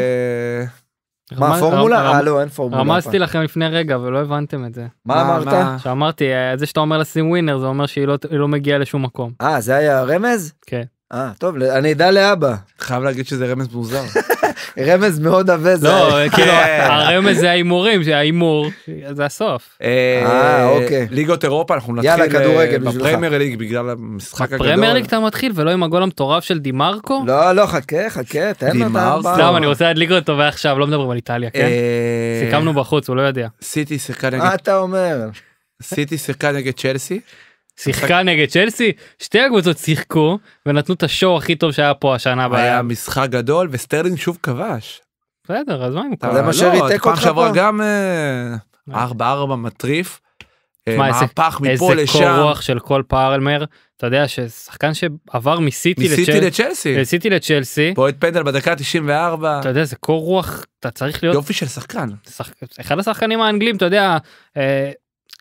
מה, פורמולה? אה, לא, אין פורמולה. רמזתי לכם לפני רגע ולא הבנתם את זה. מה אמרת? שאמרתי, אה, זה שאתה אומר לשים ווינר, זה אומר שהיא לא-, לא מגיעה לשום מקום.
אה, זה היה רמז? כן. אה, טוב, אני אדע לאבא. חייב להגיד שזה רמז מוזר. רמז מאוד עבה זה. לא, כן, כאילו, הרמז זה
ההימורים, ההימור זה הסוף. אה, אוקיי. ליגות אירופה אנחנו נתחיל אה, בפרמייר ליג בגלל
המשחק הגדול. בפרמייר ליג
אתה מתחיל ולא עם הגול המטורף של דימרקו? לא, לא, חכה, חכה, תן לו את הארבעה. סתם, אני רוצה להדליק אותו ועכשיו, לא מדברים על איטליה, כן? אה, סיכמנו בחוץ, הוא לא יודע. סיטי שיחקה נגד... מה אתה אומר? סיטי שיחקה נגד צ'לסי. שיחקה נגד צ'לסי שתי הקבוצות שיחקו ונתנו את השואו הכי טוב שהיה פה השנה. היה משחק גדול וסטרלינג שוב כבש. בסדר אז מה אם קרה? זה מה לא, שריתק אותך פה. גם אה, ארבע ארבע מטריף. אה, מהפך מפה לשם. איזה קור רוח של כל פארלמר. אתה יודע ששחקן שעבר מסיטי לצ'לסי. מסיטי לצ'לסי. בועט פנדל בדקה 94. אתה יודע זה קור רוח אתה צריך להיות. יופי של שחקן. אחד השחקנים האנגלים אתה יודע אה,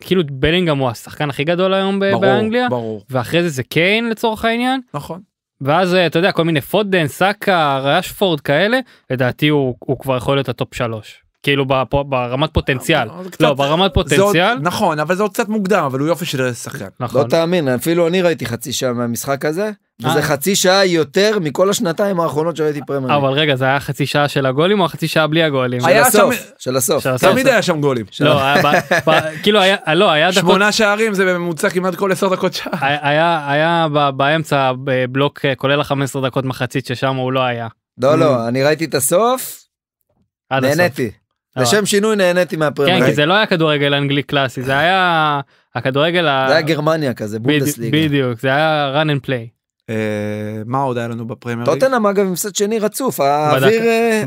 כאילו בלינגהם הוא השחקן הכי גדול היום ברור, באנגליה, ברור. ואחרי זה זה קיין לצורך העניין. נכון. ואז אה, אתה יודע כל מיני פודן, סאקה, ראשפורד כאלה, לדעתי הוא, הוא כבר יכול להיות הטופ שלוש כאילו ברמת פוטנציאל לא ברמת פוטנציאל
נכון אבל זה עוד קצת מוקדם אבל הוא יופי של שחקן נכון לא
תאמין אפילו אני ראיתי
חצי שעה מהמשחק הזה וזה אה. חצי שעה יותר מכל השנתיים האחרונות שראיתי פרמייר. אבל
רגע זה היה חצי שעה של הגולים או חצי שעה בלי הגולים? של הסוף, של הסוף. תמיד היה שם גולים. לא, כאילו היה, לא, היה שמונה שערים זה בממוצע כמעט כל עשר דקות שעה. היה באמצע אה, בלוק אה, כולל 15 דקות מחצית ששם הוא לא היה. לא, לא,
mm. אני ראיתי את הסוף, נהניתי. לשם שינוי נהניתי מהפרמייר. כן, כי זה
לא היה כדורגל אנגלי קלאסי, זה היה הכדורגל ה... זה היה
גרמניה כזה, בונדסליגה. בדיוק, זה
היה run and play. אה, מה עוד היה לנו בפרמייר?
טוטנאם אגב עם סד שני רצוף, אה,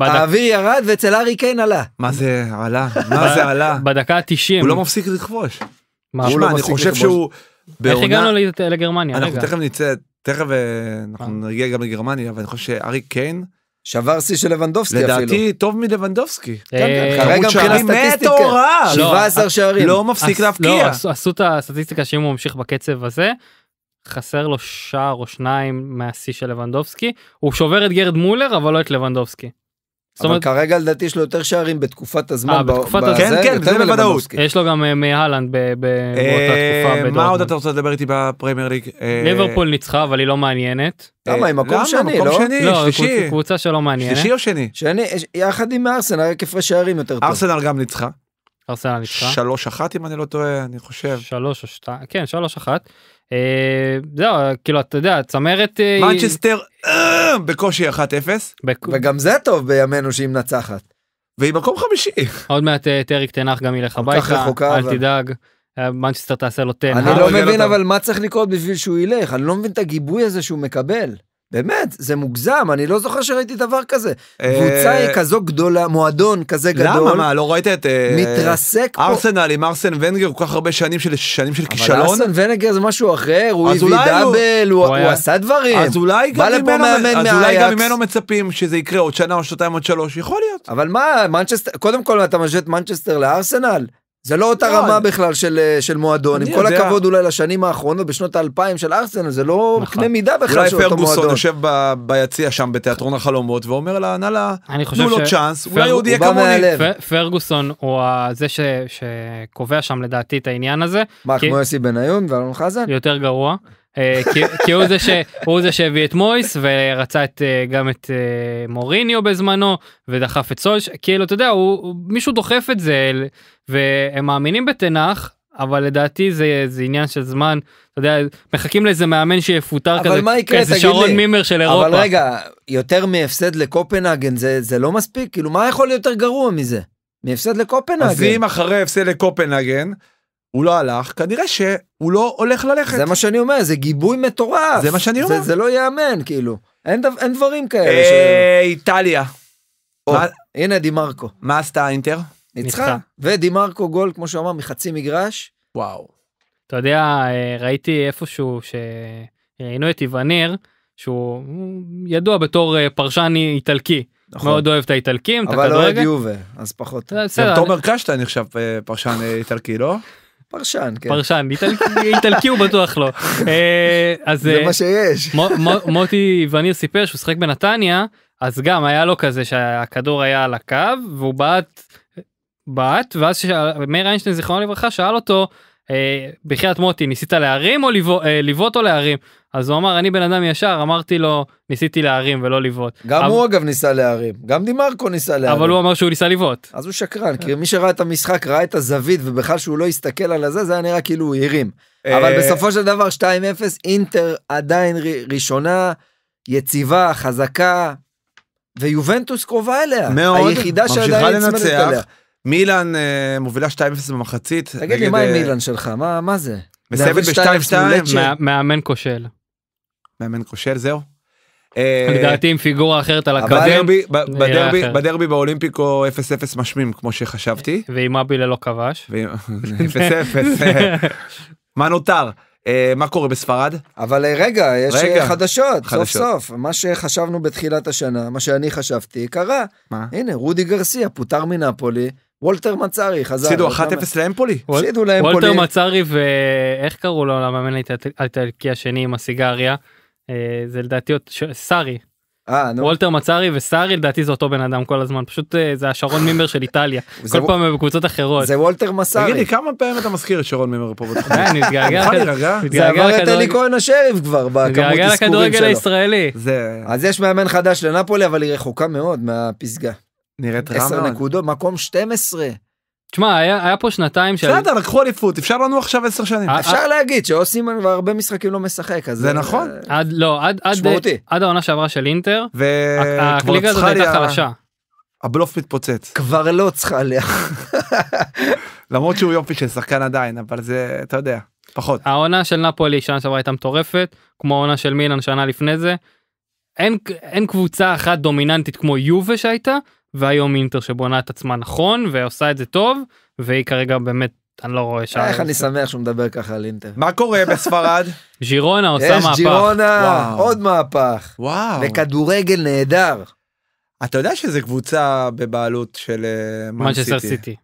האוויר
ירד
ואצל ארי קיין עלה.
מה זה עלה? מה זה עלה? בדקה
ה-90. הוא לא מפסיק
לכבוש. תשמע, לא אני חושב שהוא... איך הגענו לגרמניה? אנחנו תכף נצא, תכף אה, אנחנו נגיע גם לגרמניה, אבל אני חושב שארי קיין... שבר שיא של לבנדובסקי לדעתי, אפילו. לדעתי טוב מלבנדובסקי. אה, כרגע מבחינה סטטיסטיקה,
17 לא, אה, שערים. לא מפסיק אה, להפקיע. לא, עשו את הסטטיסטיקה שאם הוא ממשיך בקצב הזה, חסר לו שער או שניים מהשיא של לבנדובסקי. הוא שובר את גרד מולר אבל לא את לבנדובסקי. אבל אומרת...
כרגע לדעתי יש לו יותר שערים בתקופת הזמן. 아, אה, בתקופת ב... הזמן. כן, כן, זה בוודאות.
יש לו גם אה, מהלנד באותה אה, תקופה. מה עוד אתה רוצה לדבר איתי בפרמייר ליג? ליברפול ניצחה, אבל היא לא מעניינת. למה? היא מקום לא? שני, לא? מקום שני, שלישי. קבוצה שלא מעניינת. שלישי או שני? שני, יחד עם ארסנל, רק הפרש שערים יותר טוב. ארסנל גם ניצחה. ארסנל ניצחה. שלוש אחת אם אני לא טועה, אני חושב. שלוש או שתיים, כן, שלוש אחת. זהו, כאילו, אתה יודע, צמרת... מנצ'סטר... גם בקושי 1-0. וגם
זה טוב בימינו שהיא מנצחת. והיא מקום חמישי.
עוד מעט אה, טריק תנח גם ילך הביתה, אל אבל... תדאג. אה, מנצ'סטר תעשה לו תן. אני לא, לא מבין אבל
מה צריך לקרות בשביל שהוא ילך, אני לא מבין את הגיבוי הזה שהוא מקבל. באמת, זה מוגזם, אני לא זוכר שראיתי דבר כזה. אה, קבוצה היא כזו גדולה, מועדון כזה גדול. למה? מה, לא ראית
את... אה, מתרסק פה. ארסנל עם ארסן ונגר כל כך הרבה שנים של שנים של כישלון. אבל ארסן
ונגר זה משהו אחר, הוא הביא דאבל, הוא עשה דברים. אז אולי גם
ממנו מצפים שזה יקרה עוד
שנה או שנתיים עוד שלוש, יכול להיות. אבל מה, מנצ'סטר, קודם כל אתה משווה את מנצ'סטר לארסנל? זה לא אותה רמה בכלל של, אה, של מועדון, עם כל יודע. הכבוד אולי לשנים האחרונות, בשנות האלפיים של ארסנל,
זה לא קנה נכון. מידה בכלל של אותו מועדון. אולי פרגוסון יושב
ב, ביציע שם בתיאטרון החלומות ואומר להנהלה, תנו לו צ'אנס, פר... אולי עוד יהיה כמוני.
פרגוסון הוא זה ש... שקובע שם לדעתי את העניין הזה. מה, כי... כמו יוסי בניון ואלון חזן? יותר גרוע. אה, כי הוא זה שהוא זה שהביא את מויס ורצה את אה, גם את אה, מוריניו בזמנו ודחף את סולש כאילו אתה יודע הוא מישהו דוחף את זה והם מאמינים בתנח אבל לדעתי זה, זה עניין של זמן, אתה יודע, מחכים לאיזה מאמן שיפוטר כזה, מה יקרה, כזה שרון לי, מימר של אירופה. אבל רגע,
יותר מהפסד לקופנהגן זה, זה לא מספיק? כאילו, מה יכול להיות יותר גרוע מזה? מהפסד לקופנהגן. אז אם אחרי הפסד
לקופנהגן,
הוא לא הלך, כנראה שהוא לא הולך ללכת. זה מה שאני אומר, זה גיבוי מטורף. זה מה שאני אומר. זה, זה לא ייאמן, כאילו. אין, דו, אין דברים כאלה. אה, ש... איטליה. או, מה... הנה די מרקו מה עשתה אינטר ניצחה. ודי מרקו גול,
כמו שאמר, מחצי מגרש. וואו. אתה יודע, אה, ראיתי איפשהו שראינו את איווניר, שהוא ידוע בתור אה, פרשן איטלקי. נכון. מאוד אוהב את האיטלקים, את הכדורגל. אבל לא אוהד
יובה,
אז פחות.
בסדר. תומר
קשטיין נחשב אה, פרשן איטלקי, לא? פרשן
כן. פרשן איטלקי הוא בטוח לא אה, אז זה אה, מה שיש מוטי וניר סיפר שהוא שיחק בנתניה אז גם היה לו כזה שהכדור היה על הקו והוא בעט בעט ואז מאיר איינשטיין זיכרונו לברכה שאל אותו אה, בחייאת מוטי ניסית להרים או לבעוט או להרים אז הוא אמר אני בן אדם ישר אמרתי לו ניסיתי להרים ולא לבעוט. גם אבל... הוא
אגב ניסה להרים גם דימרקו ניסה להרים. אבל הוא אמר שהוא ניסה לבעוט. אז הוא שקרן כי מי שראה את המשחק ראה את הזווית ובכלל שהוא לא הסתכל על הזה זה היה נראה כאילו הוא הרים. אה, אבל בסופו של דבר 2-0 אינטר עדיין ראשונה יציבה חזקה ויובנטוס קרובה אליה. מאוד. היחידה שעדיין נצמדת אליה. מילאן אה, מובילה 2-0
במחצית. תגיד לי מה עם אה, מילאן שלך
מה מה זה.
מסיימת ב-2-2.
מאמן כושל.
מאמן כושל, זהו. אה, אה, לדעתי עם פיגורה אחרת על הקדם. בדרבי באולימפיקו 0-0 משמים כמו שחשבתי. אה, ועם אבילה ללא כבש. 0-0. מה נותר? מה קורה בספרד? אבל
רגע, יש חדשות, חדשות, סוף סוף. מה שחשבנו בתחילת השנה, מה שאני חשבתי, קרה. מה? הנה, רודי גרסיה פוטר מנפולי, וולטר מצארי חזר. הפסידו 1-0 לאמפולי. הפסידו לאמפולי. וולטר
מצארי ואיך קראו לו למאמן האיטלקי השני עם הסיגריה? אה, זה לדעתי סארי. אה, נו. וולטר מצארי וסארי לדעתי זה אותו בן אדם כל הזמן פשוט אה, זה השרון מימר של איטליה כל פעם בקבוצות אחרות זה וולטר מסארי. תגיד לי
כמה פעמים אתה מזכיר את שרון מימר פה בתחום. אה, נכון, אני מתגעגע. זה עבר את אלי כהן השריף
כבר בכמות הסקורים שלו. מתגעגע לכדורגל
הישראלי. אז יש מאמן חדש לנפולי אבל היא רחוקה מאוד מהפסגה. נראית רע מאוד. 10 נקודות מקום 12.
תשמע היה, היה פה שנתיים של... בסדר לקחו
אליפות אפשר לנו עכשיו 10 שנים. אה, אפשר אה-
להגיד שאוסים הרבה משחקים לא משחק
אז זה נכון.
עד לא עד עד עד העונה שעברה של אינטר. ו... הקליגה הזאת הייתה חלשה.
הבלוף מתפוצץ. כבר לא צריכה ל... למרות
שהוא יופי של שחקן עדיין אבל זה אתה יודע
פחות. העונה של נפולי שנה שעברה הייתה מטורפת כמו העונה של מילן שנה לפני זה. אין, אין קבוצה אחת דומיננטית כמו יובה שהייתה והיום אינטר שבונה את עצמה נכון ועושה את זה טוב והיא כרגע באמת אני לא רואה שם. איך אני
שמח שהוא מדבר ככה על אינטר. מה קורה בספרד?
ג'ירונה עושה
מהפך. יש ג'ירונה עוד מהפך. וואו. וכדורגל נהדר. אתה יודע שזה קבוצה בבעלות של מנצ'סטר סיטי.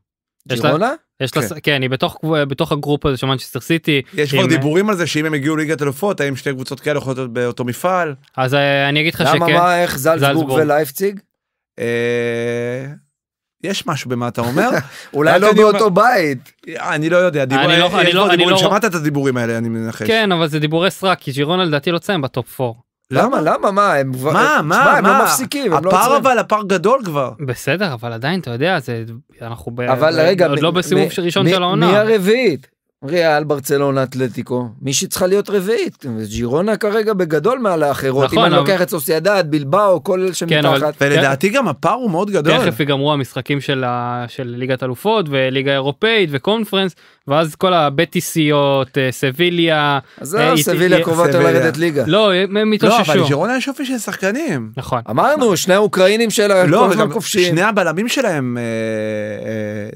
ג'ירונה? יש לה, כן, כן היא בתוך, בתוך הגרופ הזה של מנצ'סטר סיטי. יש כבר דיבורים על זה שאם הם הגיעו ליגת אלופות, האם שתי
קבוצות כאלה יכולות להיות באותו מפעל?
אז אה, אני אגיד לך שכן. למה, מה, איך זלצבורג
ולייפציג? אה, יש משהו במה אתה אומר. אולי לא באותו בית.
אני לא יודע, אני אני אני לא לא לא שמעת
את הדיבורים האלה אני מנחש.
כן אבל זה דיבורי סרק כי ג'ירונה לדעתי לא ציין בטופ 4. למה למה מה הם מה מה הם לא מפסיקים לא הפער אבל הפער גדול כבר בסדר אבל עדיין אתה יודע זה אנחנו אבל רגע לא בסיבוב ראשון של העונה מי
הרביעית ריאל, ברצלונה, אתלטיקו, מישהי צריכה להיות רביעית. ג'ירונה כרגע בגדול מעל האחרות. נכון, אם אני אבל... לוקח את סוסיידד, בלבאו, כל אלה שמתחת. כן, אבל... ולדעתי כן. גם הפער הוא מאוד גדול. תכף
יגמרו המשחקים של, ה... של ליגת אלופות וליגה אירופאית וקונפרנס, ואז כל הבטיסיות, אה, סביליה. אז עזוב, אה, סביליה אה, קרובה יותר לרדת ליגה. לא, הם מתאוששו. לא, אבל
ג'ירונה יש אופי של שחקנים. נכון. אמרנו, שני האוקראינים לא, כל הזמן כובשים. שני הבלמים שלהם אה, אה,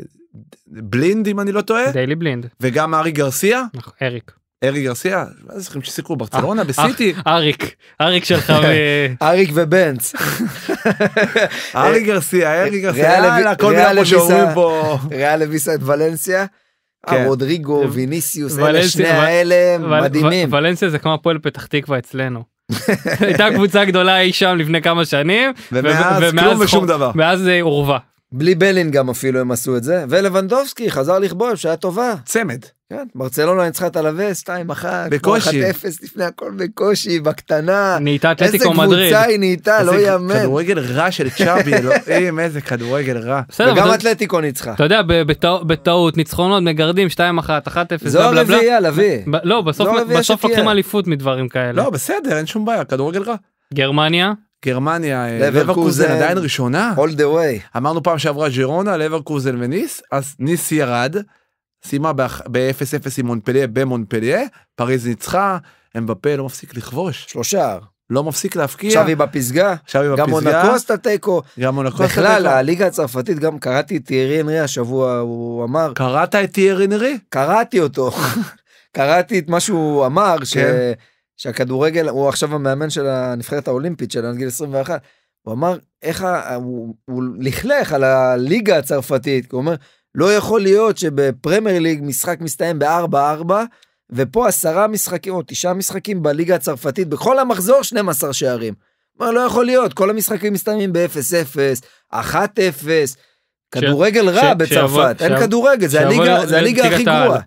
בלינד אם אני לא טועה דיילי בלינד וגם ארי גרסיה נכון, אריק אריק גרסיה זוכרים ששיחקו ברצלונה
אה, בסיטי
אה, אריק אריק שלך
אריק ובנץ
אריק
גרסיה אריק
גרסיה כל מילה כמו שאומרים
פה ריאל לביסה את ולנסיה.
אה, כן. רודריגו ויניסיוס אלה שני האלה מדהימים ולנסיה זה כמו הפועל פתח תקווה אצלנו הייתה קבוצה גדולה אי שם לפני כמה שנים ומאז כלום ושום דבר
מאז זה עורבה בלי בלינגהם אפילו הם עשו את זה, ולבנדובסקי חזר לכבוש, שהיה טובה. צמד. כן, ברצלונה ניצחה את הלווה 2-1, בקושי. 1-0 לפני הכל בקושי, בקטנה.
נהייתה אתלטיקו מדריד. איזה קבוצה היא נהייתה, לא ייאמן. כדורגל רע של צ'אבי, אלוהים, איזה כדורגל רע. וגם אתלטיקו ניצחה. אתה
יודע, בטעות, ניצחונות, מגרדים 2-1, 1-0, זו הרביעייה, לביא. לא, בסוף לא- לוקחים אליפות מדברים כאלה. לא, בסדר, אין שום בעיה, כדורגל רע. גרמניה? גרמניה, אה, לברקוזן עדיין
ראשונה. All the way. אמרנו פעם שעברה ג'ירונה, לברקוזן וניס, אז ניס ירד, סיימה ב-0-0 עם מונפליה במונפליה, פריז ניצחה, אמבפה לא
מפסיק לכבוש. שלושה. לא מפסיק להפקיע. עכשיו היא בפסגה. עכשיו היא בפסגה. גם מונקו עשתה תיקו. גם מונקו עשתה תיקו. בכלל, הליגה הצרפתית, גם קראתי את תיארי אנרי השבוע, הוא אמר... קראת את תיארי אנרי? קראתי אותו. קראתי את מה שהוא אמר, כן. ש... שהכדורגל, הוא עכשיו המאמן של הנבחרת האולימפית של עד גיל 21, הוא אמר, איך, ה... הוא, הוא לכלך על הליגה הצרפתית, הוא אומר, לא יכול להיות שבפרמייר ליג משחק מסתיים ב-4-4, ופה עשרה משחקים או תשעה משחקים בליגה הצרפתית, בכל המחזור 12 שערים. מה, לא יכול להיות, כל המשחקים מסתיימים ב-0-0, 1-0, כדורגל ש... רע ש... בצרפת, ש... אין ש... כדורגל, ש... זה הליגה ש... ש... הכי גרועה.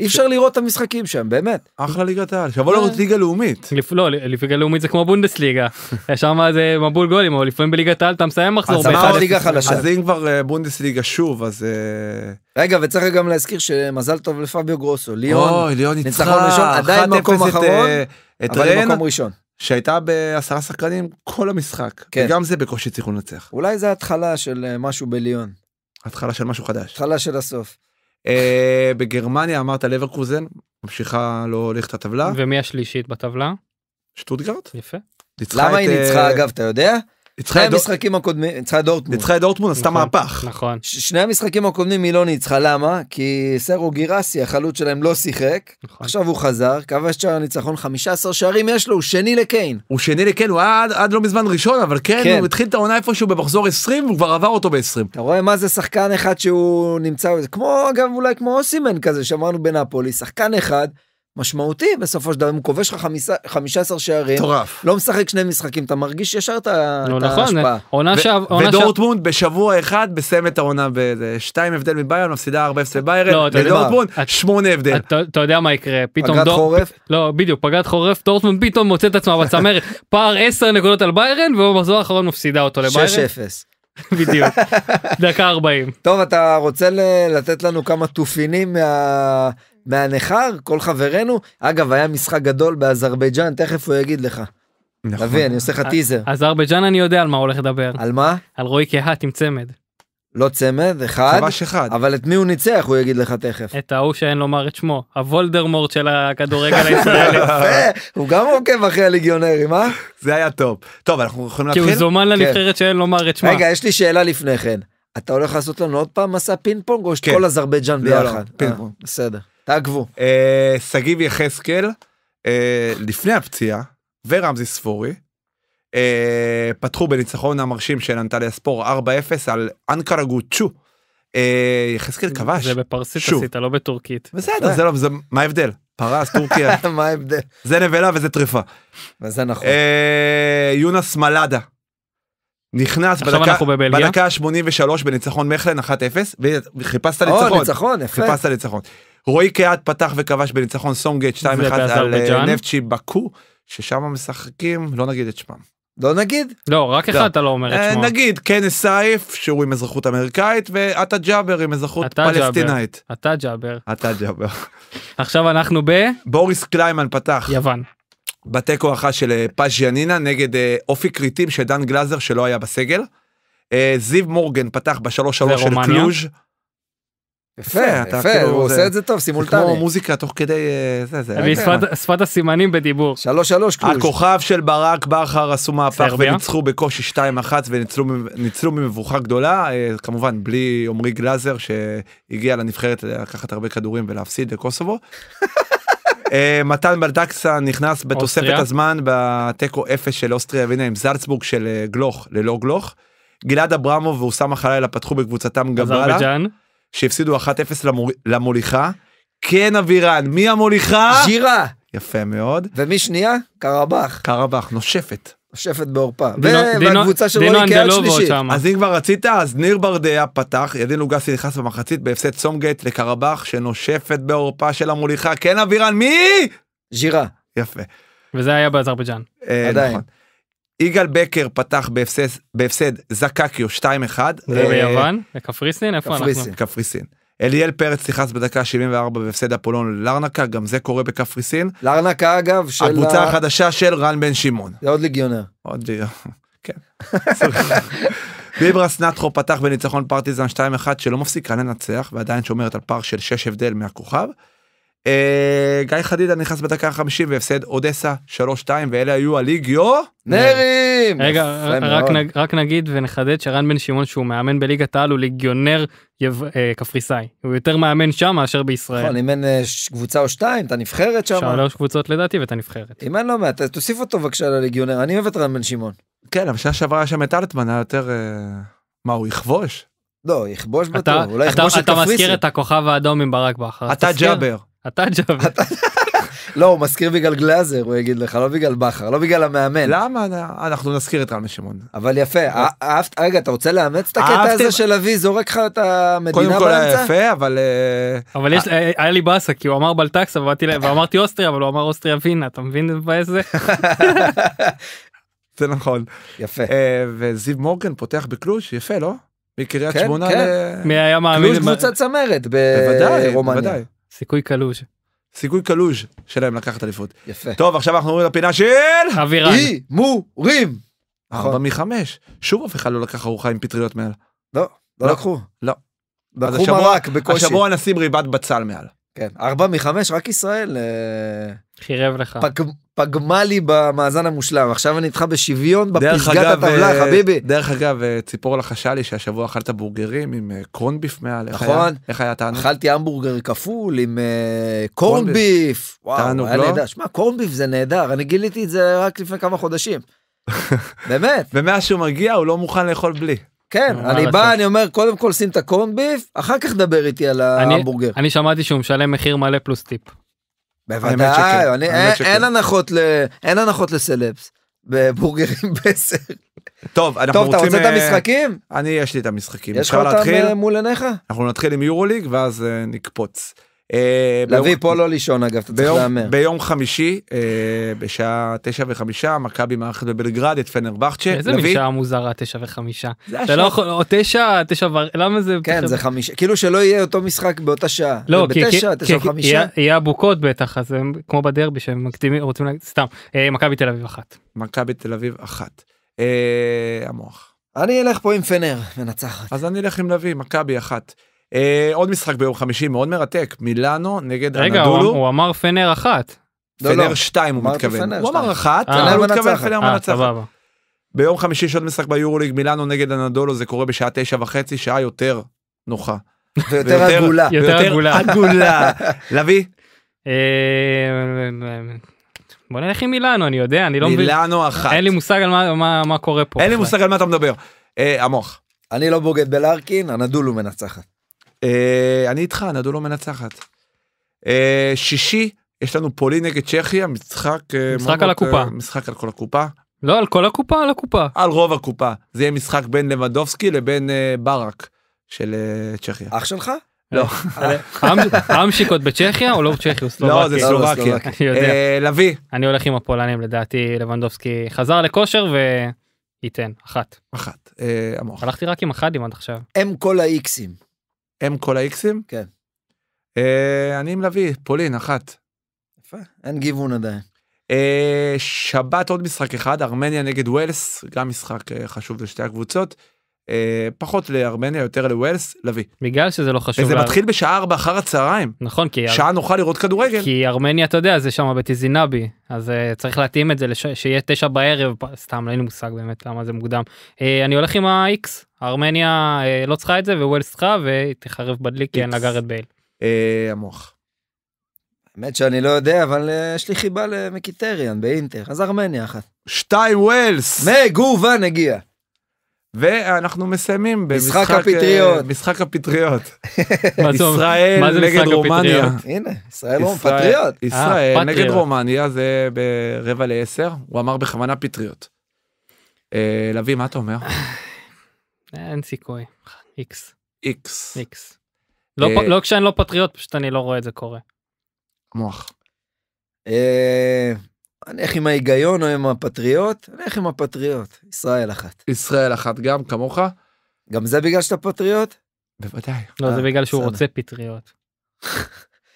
אי אפשר לראות את המשחקים שם באמת. אחלה ליגת העל, שיבוא לראות
ליגה לאומית. לא, ליגה לאומית זה כמו בונדסליגה. שם זה מבול גולים, או לפעמים בליגת העל אתה מסיים מחזור. אז
אם כבר אה, בונדסליגה שוב, אז... אה, רגע, וצריך גם להזכיר
שמזל טוב לפביו גרוסו, ליאון, ניצחון ראשון, עדיין מקום אה, אחרון, אבל מקום ראשון.
שהייתה בעשרה שחקנים כל המשחק, כן. וגם זה בקושי הצליחו לנצח.
אולי זה התחלה של משהו בליון. התחלה של משהו חדש. התחלה של הסוף.
אה, בגרמניה אמרת לברקוזן, ממשיכה להוליך לא את הטבלה.
ומי השלישית בטבלה?
שטוטגרד. יפה. למה היא ניצחה אה, אגב, אתה יודע? ניצחה את המשחקים
הקודמים, ניצחה את דורטמון. ניצחה את דורטמון, עשתה נכון, מהפך. נכון. שני המשחקים הקודמים היא לא ניצחה, למה? כי סרו גירסי, החלוץ שלהם, לא שיחק. נכון. עכשיו הוא חזר, כבש שער הניצחון, 15 שערים יש לו, הוא שני לקיין.
הוא שני לקיין, הוא היה עד לא מזמן ראשון, אבל כן, כן, הוא התחיל
את העונה איפשהו במחזור 20, הוא כבר עבר אותו ב-20. אתה רואה מה זה שחקן אחד שהוא נמצא, כמו, אגב, אולי כמו אוסימן כזה, שאמרנו בנפולי, שחקן אחד. משמעותי בסופו של דבר, אם הוא כובש לך 15 שערים, طורף. לא משחק שני משחקים, אתה מרגיש ישר את נכון, ההשפעה.
ודורטמונד בשבוע אחד בסיים את העונה באיזה שתיים הבדל מביירן, מפסידה 4 ביירן לא,
ודורטמונד שמונה הבדל. אתה יודע מה יקרה, פתאום... דור... חורף? פ... לא, בדיוק, פגרת חורף, דורטמונד פתאום מוצא את עצמה בצמרת, פער 10 נקודות על ביירן, ובמחזור האחרון מפסידה אותו לביירן.
6-0. בדיוק, דקה 40. טוב, אתה רוצה לתת לנו כמה תופינים מה... מהנכר, כל חברינו. אגב, היה משחק גדול באזרבייג'אן, תכף הוא יגיד לך. נכון. תביא, אני עושה לך טיזר.
אזרבייג'אן אני יודע על מה הולך לדבר. על מה? על רועי קהת עם צמד.
לא צמד, אחד. חבש אחד. אבל את מי הוא ניצח, הוא יגיד לך תכף.
את ההוא שאין לומר את שמו, הוולדרמורט של הכדורגל הישראלי. הוא גם
עוקב אחרי הליגיונרים, אה? זה היה טוב. טוב, אנחנו יכולים להתחיל? כי הוא זומן כן. לנבחרת
שאין לומר את שמה. רגע, יש
לי שאלה לפני כן. אתה הולך לעשות לנו עוד פעם מסע פינג פונג, או שאת כן. כל אזרבייג'אן לא, לא, ביחד? פינג אה, פונג. בסדר.
תעקבו. אה, שגיב יחזקאל, אה, לפני הפציעה, ורמזי ספורי, אה, פתחו בניצחון המרשים של אנטליה ספור 4-0 על אנקרה גוצ'ו. יחזקאל כבש. זה בפרסית עשית, לא בטורקית. בסדר, זה לא, מה ההבדל? פרס, טורקיה.
מה ההבדל? זה
נבלה וזה טריפה. וזה נכון. יונס מלאדה. נכנס בדקה, בדקה 83 בניצחון מכלן 1-0 וחיפשת ניצחון. חיפשת ניצחון. רועי קהת פתח וכבש בניצחון סונגייט 2-1 על אה, נפצ'י בקו, ששם משחקים, לא נגיד את שמם. לא נגיד.
לא, רק לא. אחד לא. אתה לא אומר את אה, שמו. נגיד
כנס סייף שהוא עם אזרחות אמריקאית ואתה ג'אבר עם אזרחות פלסטינאית.
אתה ג'אבר. אתה ג'אבר. עכשיו אנחנו ב... בוריס קליימן פתח. יוון.
בתיקו אחת של אה, פאז'יאנינה נגד אופי כריתים של דן גלאזר שלא היה בסגל. זיו מורגן פתח בשלוש שלוש של קלוז'
יפה,
יפה, הוא כאילו עושה את זה טוב, סימולטני. כמו מוזיקה תוך כדי אה, שפת הסימנים בדיבור. שלוש
שלוש כאילו. קלוש. הכוכב של ברק בכר עשו מהפך וניצחו בקושי שתיים אחת וניצלו במבוכה גדולה, אה, כמובן בלי עמרי גלאזר שהגיע לנבחרת לקחת הרבה כדורים ולהפסיד לקוסובו. אה, מתן בלדקסה נכנס בתוספת הזמן בתיקו אפס של אוסטריה והנה עם זלצבורג של גלוך ללא גלוך. גלעד אברמוב ואוסאמה חלילה פתחו בקבוצתם גבאלה. שהפסידו 1-0 למוליכה. כן אבירן, מי המוליכה? ג'ירה. יפה מאוד. ומי שנייה?
קרבח.
קרבח, נושפת.
נושפת בעורפה. והקבוצה של רוני קהל שלישית. אז
אם כבר רצית, אז ניר ברדע פתח, ידין לוגסי נכנס במחצית בהפסד סומגייט לקרבח, שנושפת בעורפה של המוליכה. כן אבירן, מי? ג'ירה. יפה.
וזה היה באזרבייג'אן.
אה, עדיין. נכון. יגאל בקר פתח בהפסד, בהפסד זקקיו 2-1. זה אה, ביוון?
בקפריסין? איפה אנחנו? קפריסין,
קפריסין. אליאל פרץ נכנס בדקה 74 בהפסד אפולון לארנקה, גם זה קורה בקפריסין. לארנקה אגב של... הקבוצה החדשה של רן בן שמעון. זה עוד ליגיונר. עוד ליגיונר, כן. ביברס נטחו פתח בניצחון פרטיזן 2-1 שלא מפסיקה לנצח ועדיין שומרת על פער של 6 הבדל מהכוכב. אה, גיא חדידה נכנס בדקה החמישים והפסד אודסה 3-2 ואלה היו הליגיו
נרים. רגע רק, נג, רק נגיד ונחדד שרן בן שמעון שהוא מאמן בליגת העל הוא ליגיונר אה, קפריסאי הוא יותר מאמן שם מאשר בישראל. נכון, אם
אין אה, קבוצה או שתיים את הנבחרת שם. שלוש
קבוצות לדעתי ואת הנבחרת. אם אין לא
מעט תוסיף אותו בבקשה לליגיונר אני אוהב את רן בן שמעון. כן אבל שנה שעברה שם את אלטמן היה יותר אה, מה הוא יכבוש.
לא, יכבוש בטוח, אולי יכבוש את קפריסין. אתה מזכיר את הכוכב האדום עם ברק בכר. אתה ג'אבר. אתה ג'אבר.
לא, הוא מזכיר בגלל גלאזר, הוא יגיד לך, לא בגלל בכר, לא בגלל המאמן. למה? אנחנו נזכיר את רמי שמעון. אבל יפה, אה, אהבת, רגע, אתה רוצה לאמץ את הקטע הזה של אבי זורק לך את המדינה באמצע? קודם כל היה יפה, אבל... אה,
אבל יש אה, היה לי באסה, כי הוא אמר בלטקסה, ואמרתי אוסטריה, אבל הוא אמר אוסטריה ווינה, אתה מבין באיזה?
זה נכון. יפה. וזיו מורגן פותח בקלוש, יפה, לא? מקריית כן, שמונה כן. ל... מי היה מאמין? קלוש קבוצת צמרת ברומניה. בוודאי. סיכוי קלוש. סיכוי קלוש שלהם לקחת אליפות. יפה. טוב, עכשיו אנחנו עוברים לפינה של... אבירן. הימורים. ארבע נכון. מחמש. שוב אף אחד לא לקח ארוחה עם פטריות מעל. לא, לא, לא. לקחו. לא. לקחו מרק בקושי. השבוע נשים ריבת בצל
מעל. כן, ארבע מחמש, רק ישראל. אה, חירב לך. פג, פגמה לי במאזן המושלם, עכשיו אני איתך בשוויון בפסגת הטבלה, אה, חביבי.
דרך אגב, אה, ציפור לחשה לי שהשבוע אכלת בורגרים עם אה, קרונביף מעל, נכון. איך היה תענוג? אכלתי המבורגר כפול עם קרונביף קורן וואו, היה לא? נהדר. שמע,
קרונביף זה נהדר, אני גיליתי את זה רק לפני כמה חודשים.
באמת. ומאז שהוא מגיע הוא לא מוכן לאכול בלי.
כן, אני בא, אני אומר, קודם כל שים את הקורן ביף, אחר כך דבר איתי על ההמבורגר.
אני שמעתי שהוא משלם מחיר מלא פלוס טיפ. בוודאי, אה,
אין הנחות לסלפס. בבורגרים בסר. טוב, אנחנו רוצים... טוב, אתה רוצה את אה, המשחקים?
אני, יש לי את המשחקים. יש לך אותם אה, מול עיניך? אנחנו נתחיל עם יורוליג ואז נקפוץ. אה, להביא פה לא לישון אגב, אתה צריך להמר. ביום חמישי אה, בשעה תשע וחמישה מכבי מארחת בבלגרד את פנרבכצ'ה. איזה משעה
מוזרה תשע וחמישה.
אתה
לא יכול, או תשע, תשע ו... למה זה... כן זה חמישה, כאילו שלא יהיה אותו משחק באותה שעה. לא, כי... בתשע, תשע וחמישה.
יהיה אבוקות בטח, אז הם כמו בדרבי שהם מקדימים, רוצים להגיד, סתם, אה, מכבי תל אביב אחת. מכבי תל אביב אחת.
המוח. אני אלך פה עם
פנר מנצחת. אז אני אלך עם לביא, מכבי אחת. אה, עוד משחק ביום חמישי מאוד מרתק מילאנו נגד רגע, אנדולו. רגע הוא, הוא
אמר פנר אחת. לא, לא. פנר שתיים הוא מתכוון. הוא אמר אחת, אה. פנר מנצחת. אה,
ביום חמישי יש עוד משחק ביורוליג מילאנו נגד אנדולו זה קורה בשעה תשע וחצי שעה יותר נוחה. ויותר עגולה. יותר עגולה. עגולה.
לביא. בוא נלך עם מילאנו אני יודע אני לא מבין. מילאנו אחת. אין לי מושג על מה, קורה פה. אין לי מושג על מה אתה מדבר. המוח.
אני לא בוגד בלארקין הנדולו מנצחת. אה, אני איתך, נדו לא מנצחת. אה, שישי, יש לנו פולין נגד צ'כיה, משחק... אה, משחק על הקופה. משחק על כל הקופה. לא, על כל הקופה, על הקופה. על רוב הקופה. זה יהיה משחק בין לבנדובסקי לבין ברק של צ'כיה. אח שלך?
לא. אמשיקות בצ'כיה או לא בצ'כיה? לא, זה סלובקיה. לא, לא, לביא. אני הולך עם הפולנים, לדעתי לבנדובסקי חזר לכושר ו... ייתן, אחת. אחת, המוח. הלכתי רק עם אחדים עד עכשיו.
הם כל האיקסים. הם כל האיקסים? כן.
אה, אני עם לביא, פולין, אחת. יפה, אין גיוון עדיין. אה, שבת עוד משחק אחד, ארמניה נגד ווילס, גם משחק אה, חשוב לשתי הקבוצות. אה, פחות לארמניה, יותר לווילס, לביא. בגלל שזה לא חשוב. וזה לה... מתחיל בשעה 4 אחר הצהריים.
נכון, כי... שעה אר... נוכל לראות כדורגל. כי ארמניה, אתה יודע, זה שם בטיזינבי, אז אה, צריך להתאים את זה לש... שיהיה 9 בערב, סתם, אין לי מושג באמת למה זה מוקדם. אה, אני הולך עם ה-X, ארמניה אה, לא צריכה את זה וווילס צריכה והיא תחרב בדלי כי אין לה גארד בייל. אה, המוח.
האמת שאני לא יודע אבל אה, יש לי חיבה למקיטריאן באינטר אז ארמניה אחת. שתיים ווילס. מגוון הגיע. ואנחנו
מסיימים במשחק הפטריות. משחק הפטריות. ישראל נגד רומניה. הנה, ישראל פטריות. ישראל נגד רומניה זה ברבע לעשר, הוא אמר בכוונה פטריות. לביא, מה אתה אומר?
אה, אין סיכוי, איקס. איקס. איקס. לא, כשאני לא פטריוט, פשוט אני לא רואה את זה קורה.
מוח. אה, אני אלך עם ההיגיון או עם הפטריוט? אני אלך עם הפטריוט, ישראל אחת. ישראל אחת גם, כמוך? גם זה בגלל שאתה פטריוט? בוודאי. לא, זה אה, בגלל שהוא רוצה
פטריות.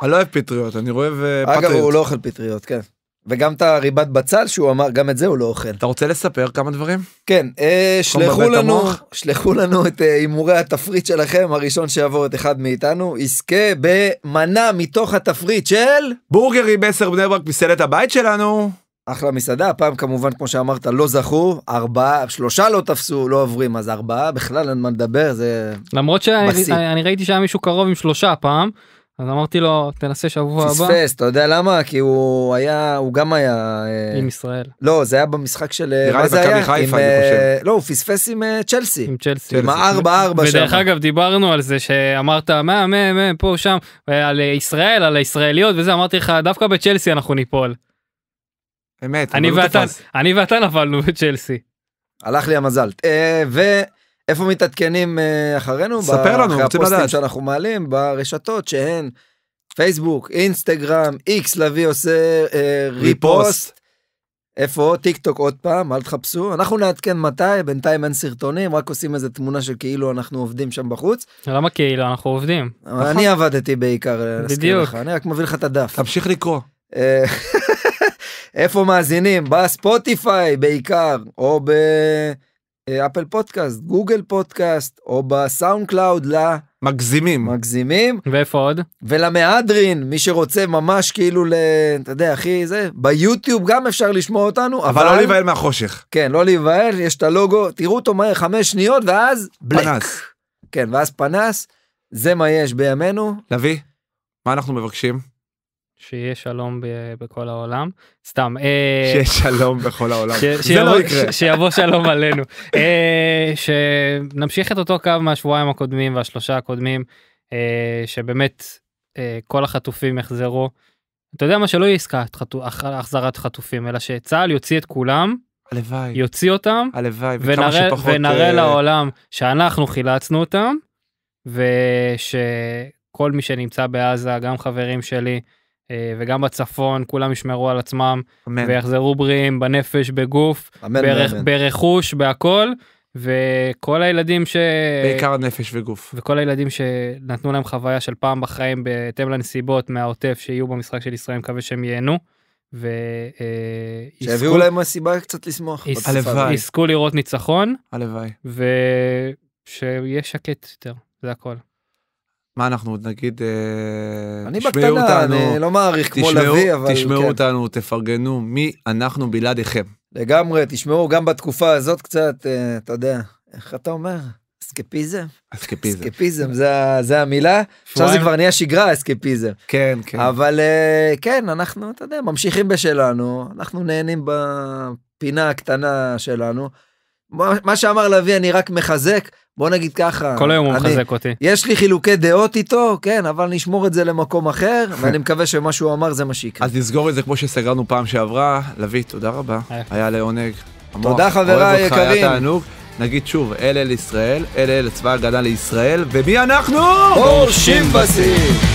אני לא אוהב פטריות, אני רואה פטריות. אגב, הוא לא אוכל פטריות, כן. וגם את הריבת בצל שהוא אמר גם את זה הוא לא אוכל. אתה רוצה לספר כמה דברים? כן, אה, שלחו לנו, שלחו לנו את אה, הימורי התפריט שלכם, הראשון שיעבור את אחד מאיתנו, יזכה במנה מתוך התפריט של... בורגרי בסר בני ברק מסלט הבית שלנו. אחלה מסעדה, הפעם כמובן כמו שאמרת לא זכו, ארבעה, שלושה לא תפסו, לא עוברים, אז ארבעה בכלל אין מה לדבר, זה... למרות שאני
ראיתי שהיה מישהו קרוב עם שלושה פעם. אז אמרתי לו תנסה שבוע פספס, הבא. פספס אתה יודע למה כי הוא היה הוא גם היה אה, עם ישראל
לא זה היה במשחק של אה, נראה לי מכבי חיפה, אני אה, חושב. לא הוא פספס עם צ'לסי עם צ'לסי עם הארבע ארבע שם. ודרך אגב
דיברנו על זה שאמרת מה מה מה פה שם על ישראל על הישראליות וזה אמרתי לך דווקא בצ'לסי אנחנו ניפול. אמת אני לא ואתה אני ואתה נפלנו בצ'לסי. הלך לי המזל
ו... איפה מתעדכנים אה, אחרינו? ספר לנו, רוצים אחרי הפוסטים שאנחנו מעלים ברשתות שהן פייסבוק, אינסטגרם, איקס לביא עושה אה, ריפוסט. איפה טיק טוק עוד פעם אל תחפשו אנחנו נעדכן מתי בינתיים אין סרטונים רק עושים איזה תמונה שכאילו אנחנו עובדים שם בחוץ.
למה כאילו אנחנו עובדים. אני נכון.
עבדתי בעיקר. בדיוק. אני רק מביא לך את הדף. תמשיך לקרוא. אה, איפה מאזינים בספוטיפיי בעיקר או ב... אה, אפל פודקאסט, גוגל פודקאסט, או בסאונד קלאוד ל... מגזימים. מגזימים. ואיפה עוד? ולמהדרין, מי שרוצה ממש כאילו ל... אתה יודע, אחי, זה... ביוטיוב גם אפשר לשמוע אותנו, אבל... אבל לא להיבהל מהחושך. כן, לא להיבהל, יש את הלוגו, תראו אותו מהר, חמש שניות, ואז...
בלק. פנס. כן, ואז פנס. זה מה יש בימינו.
לביא,
מה
אנחנו מבקשים? אה, שיהיה שלום בכל העולם סתם שיהיה שלום בכל העולם ש- זה לא יקרה ש- שיבוא שלום עלינו אה, שנמשיך את אותו קו מהשבועיים הקודמים והשלושה הקודמים אה, שבאמת כל החטופים יחזרו. אתה יודע מה שלא יהיה עסקת חטו... החזרת חטופים אלא שצה"ל יוציא את כולם. הלוואי. יוציא אותם. הלוואי. ונראה, שפחות, ונראה אה... לעולם שאנחנו חילצנו אותם. ושכל מי שנמצא בעזה גם חברים שלי אה, וגם בצפון כולם ישמרו על עצמם אמן. ויחזרו בריאים בנפש בגוף אמן, ברכ, אמן. ברכוש בהכל וכל הילדים ש... בעיקר נפש וגוף. וכל הילדים שנתנו להם חוויה של פעם בחיים בהתאם לנסיבות מהעוטף שיהיו במשחק של ישראל מקווה שהם ייהנו. ו... אה, שיביאו יזכו... להם הסיבה
קצת לשמוח. הלוואי.
יזכו לראות ניצחון. הלוואי. ושיהיה שקט יותר זה הכל.
מה אנחנו עוד נגיד, אה, אני בקטנה, אותנו, אני לא מעריך כמו לביא, אבל תשמעו כן. תשמעו אותנו, תפרגנו, מי אנחנו
בלעדיכם. לגמרי, תשמעו גם בתקופה הזאת קצת, אה, אתה יודע, איך אתה אומר? אסקפיזם? אסקפיזם. אסקפיזם, זה, זה המילה. עכשיו זה כבר נהיה שגרה, אסקפיזם. כן, כן. אבל אה, כן, אנחנו, אתה יודע, ממשיכים בשלנו, אנחנו נהנים בפינה הקטנה שלנו. מה שאמר לביא, אני רק מחזק. בוא נגיד ככה. כל היום הוא מחזק אותי. יש לי חילוקי דעות איתו, כן, אבל נשמור את זה למקום אחר, ואני
מקווה שמה שהוא אמר זה מה שיקרה. אז נסגור את זה כמו שסגרנו פעם שעברה. לביא, תודה רבה, אה. היה לעונג. תודה חבריי יקרים נגיד שוב, אל אל ישראל, אל אל צבא הגנה לישראל, ומי אנחנו? פורשים בסיר!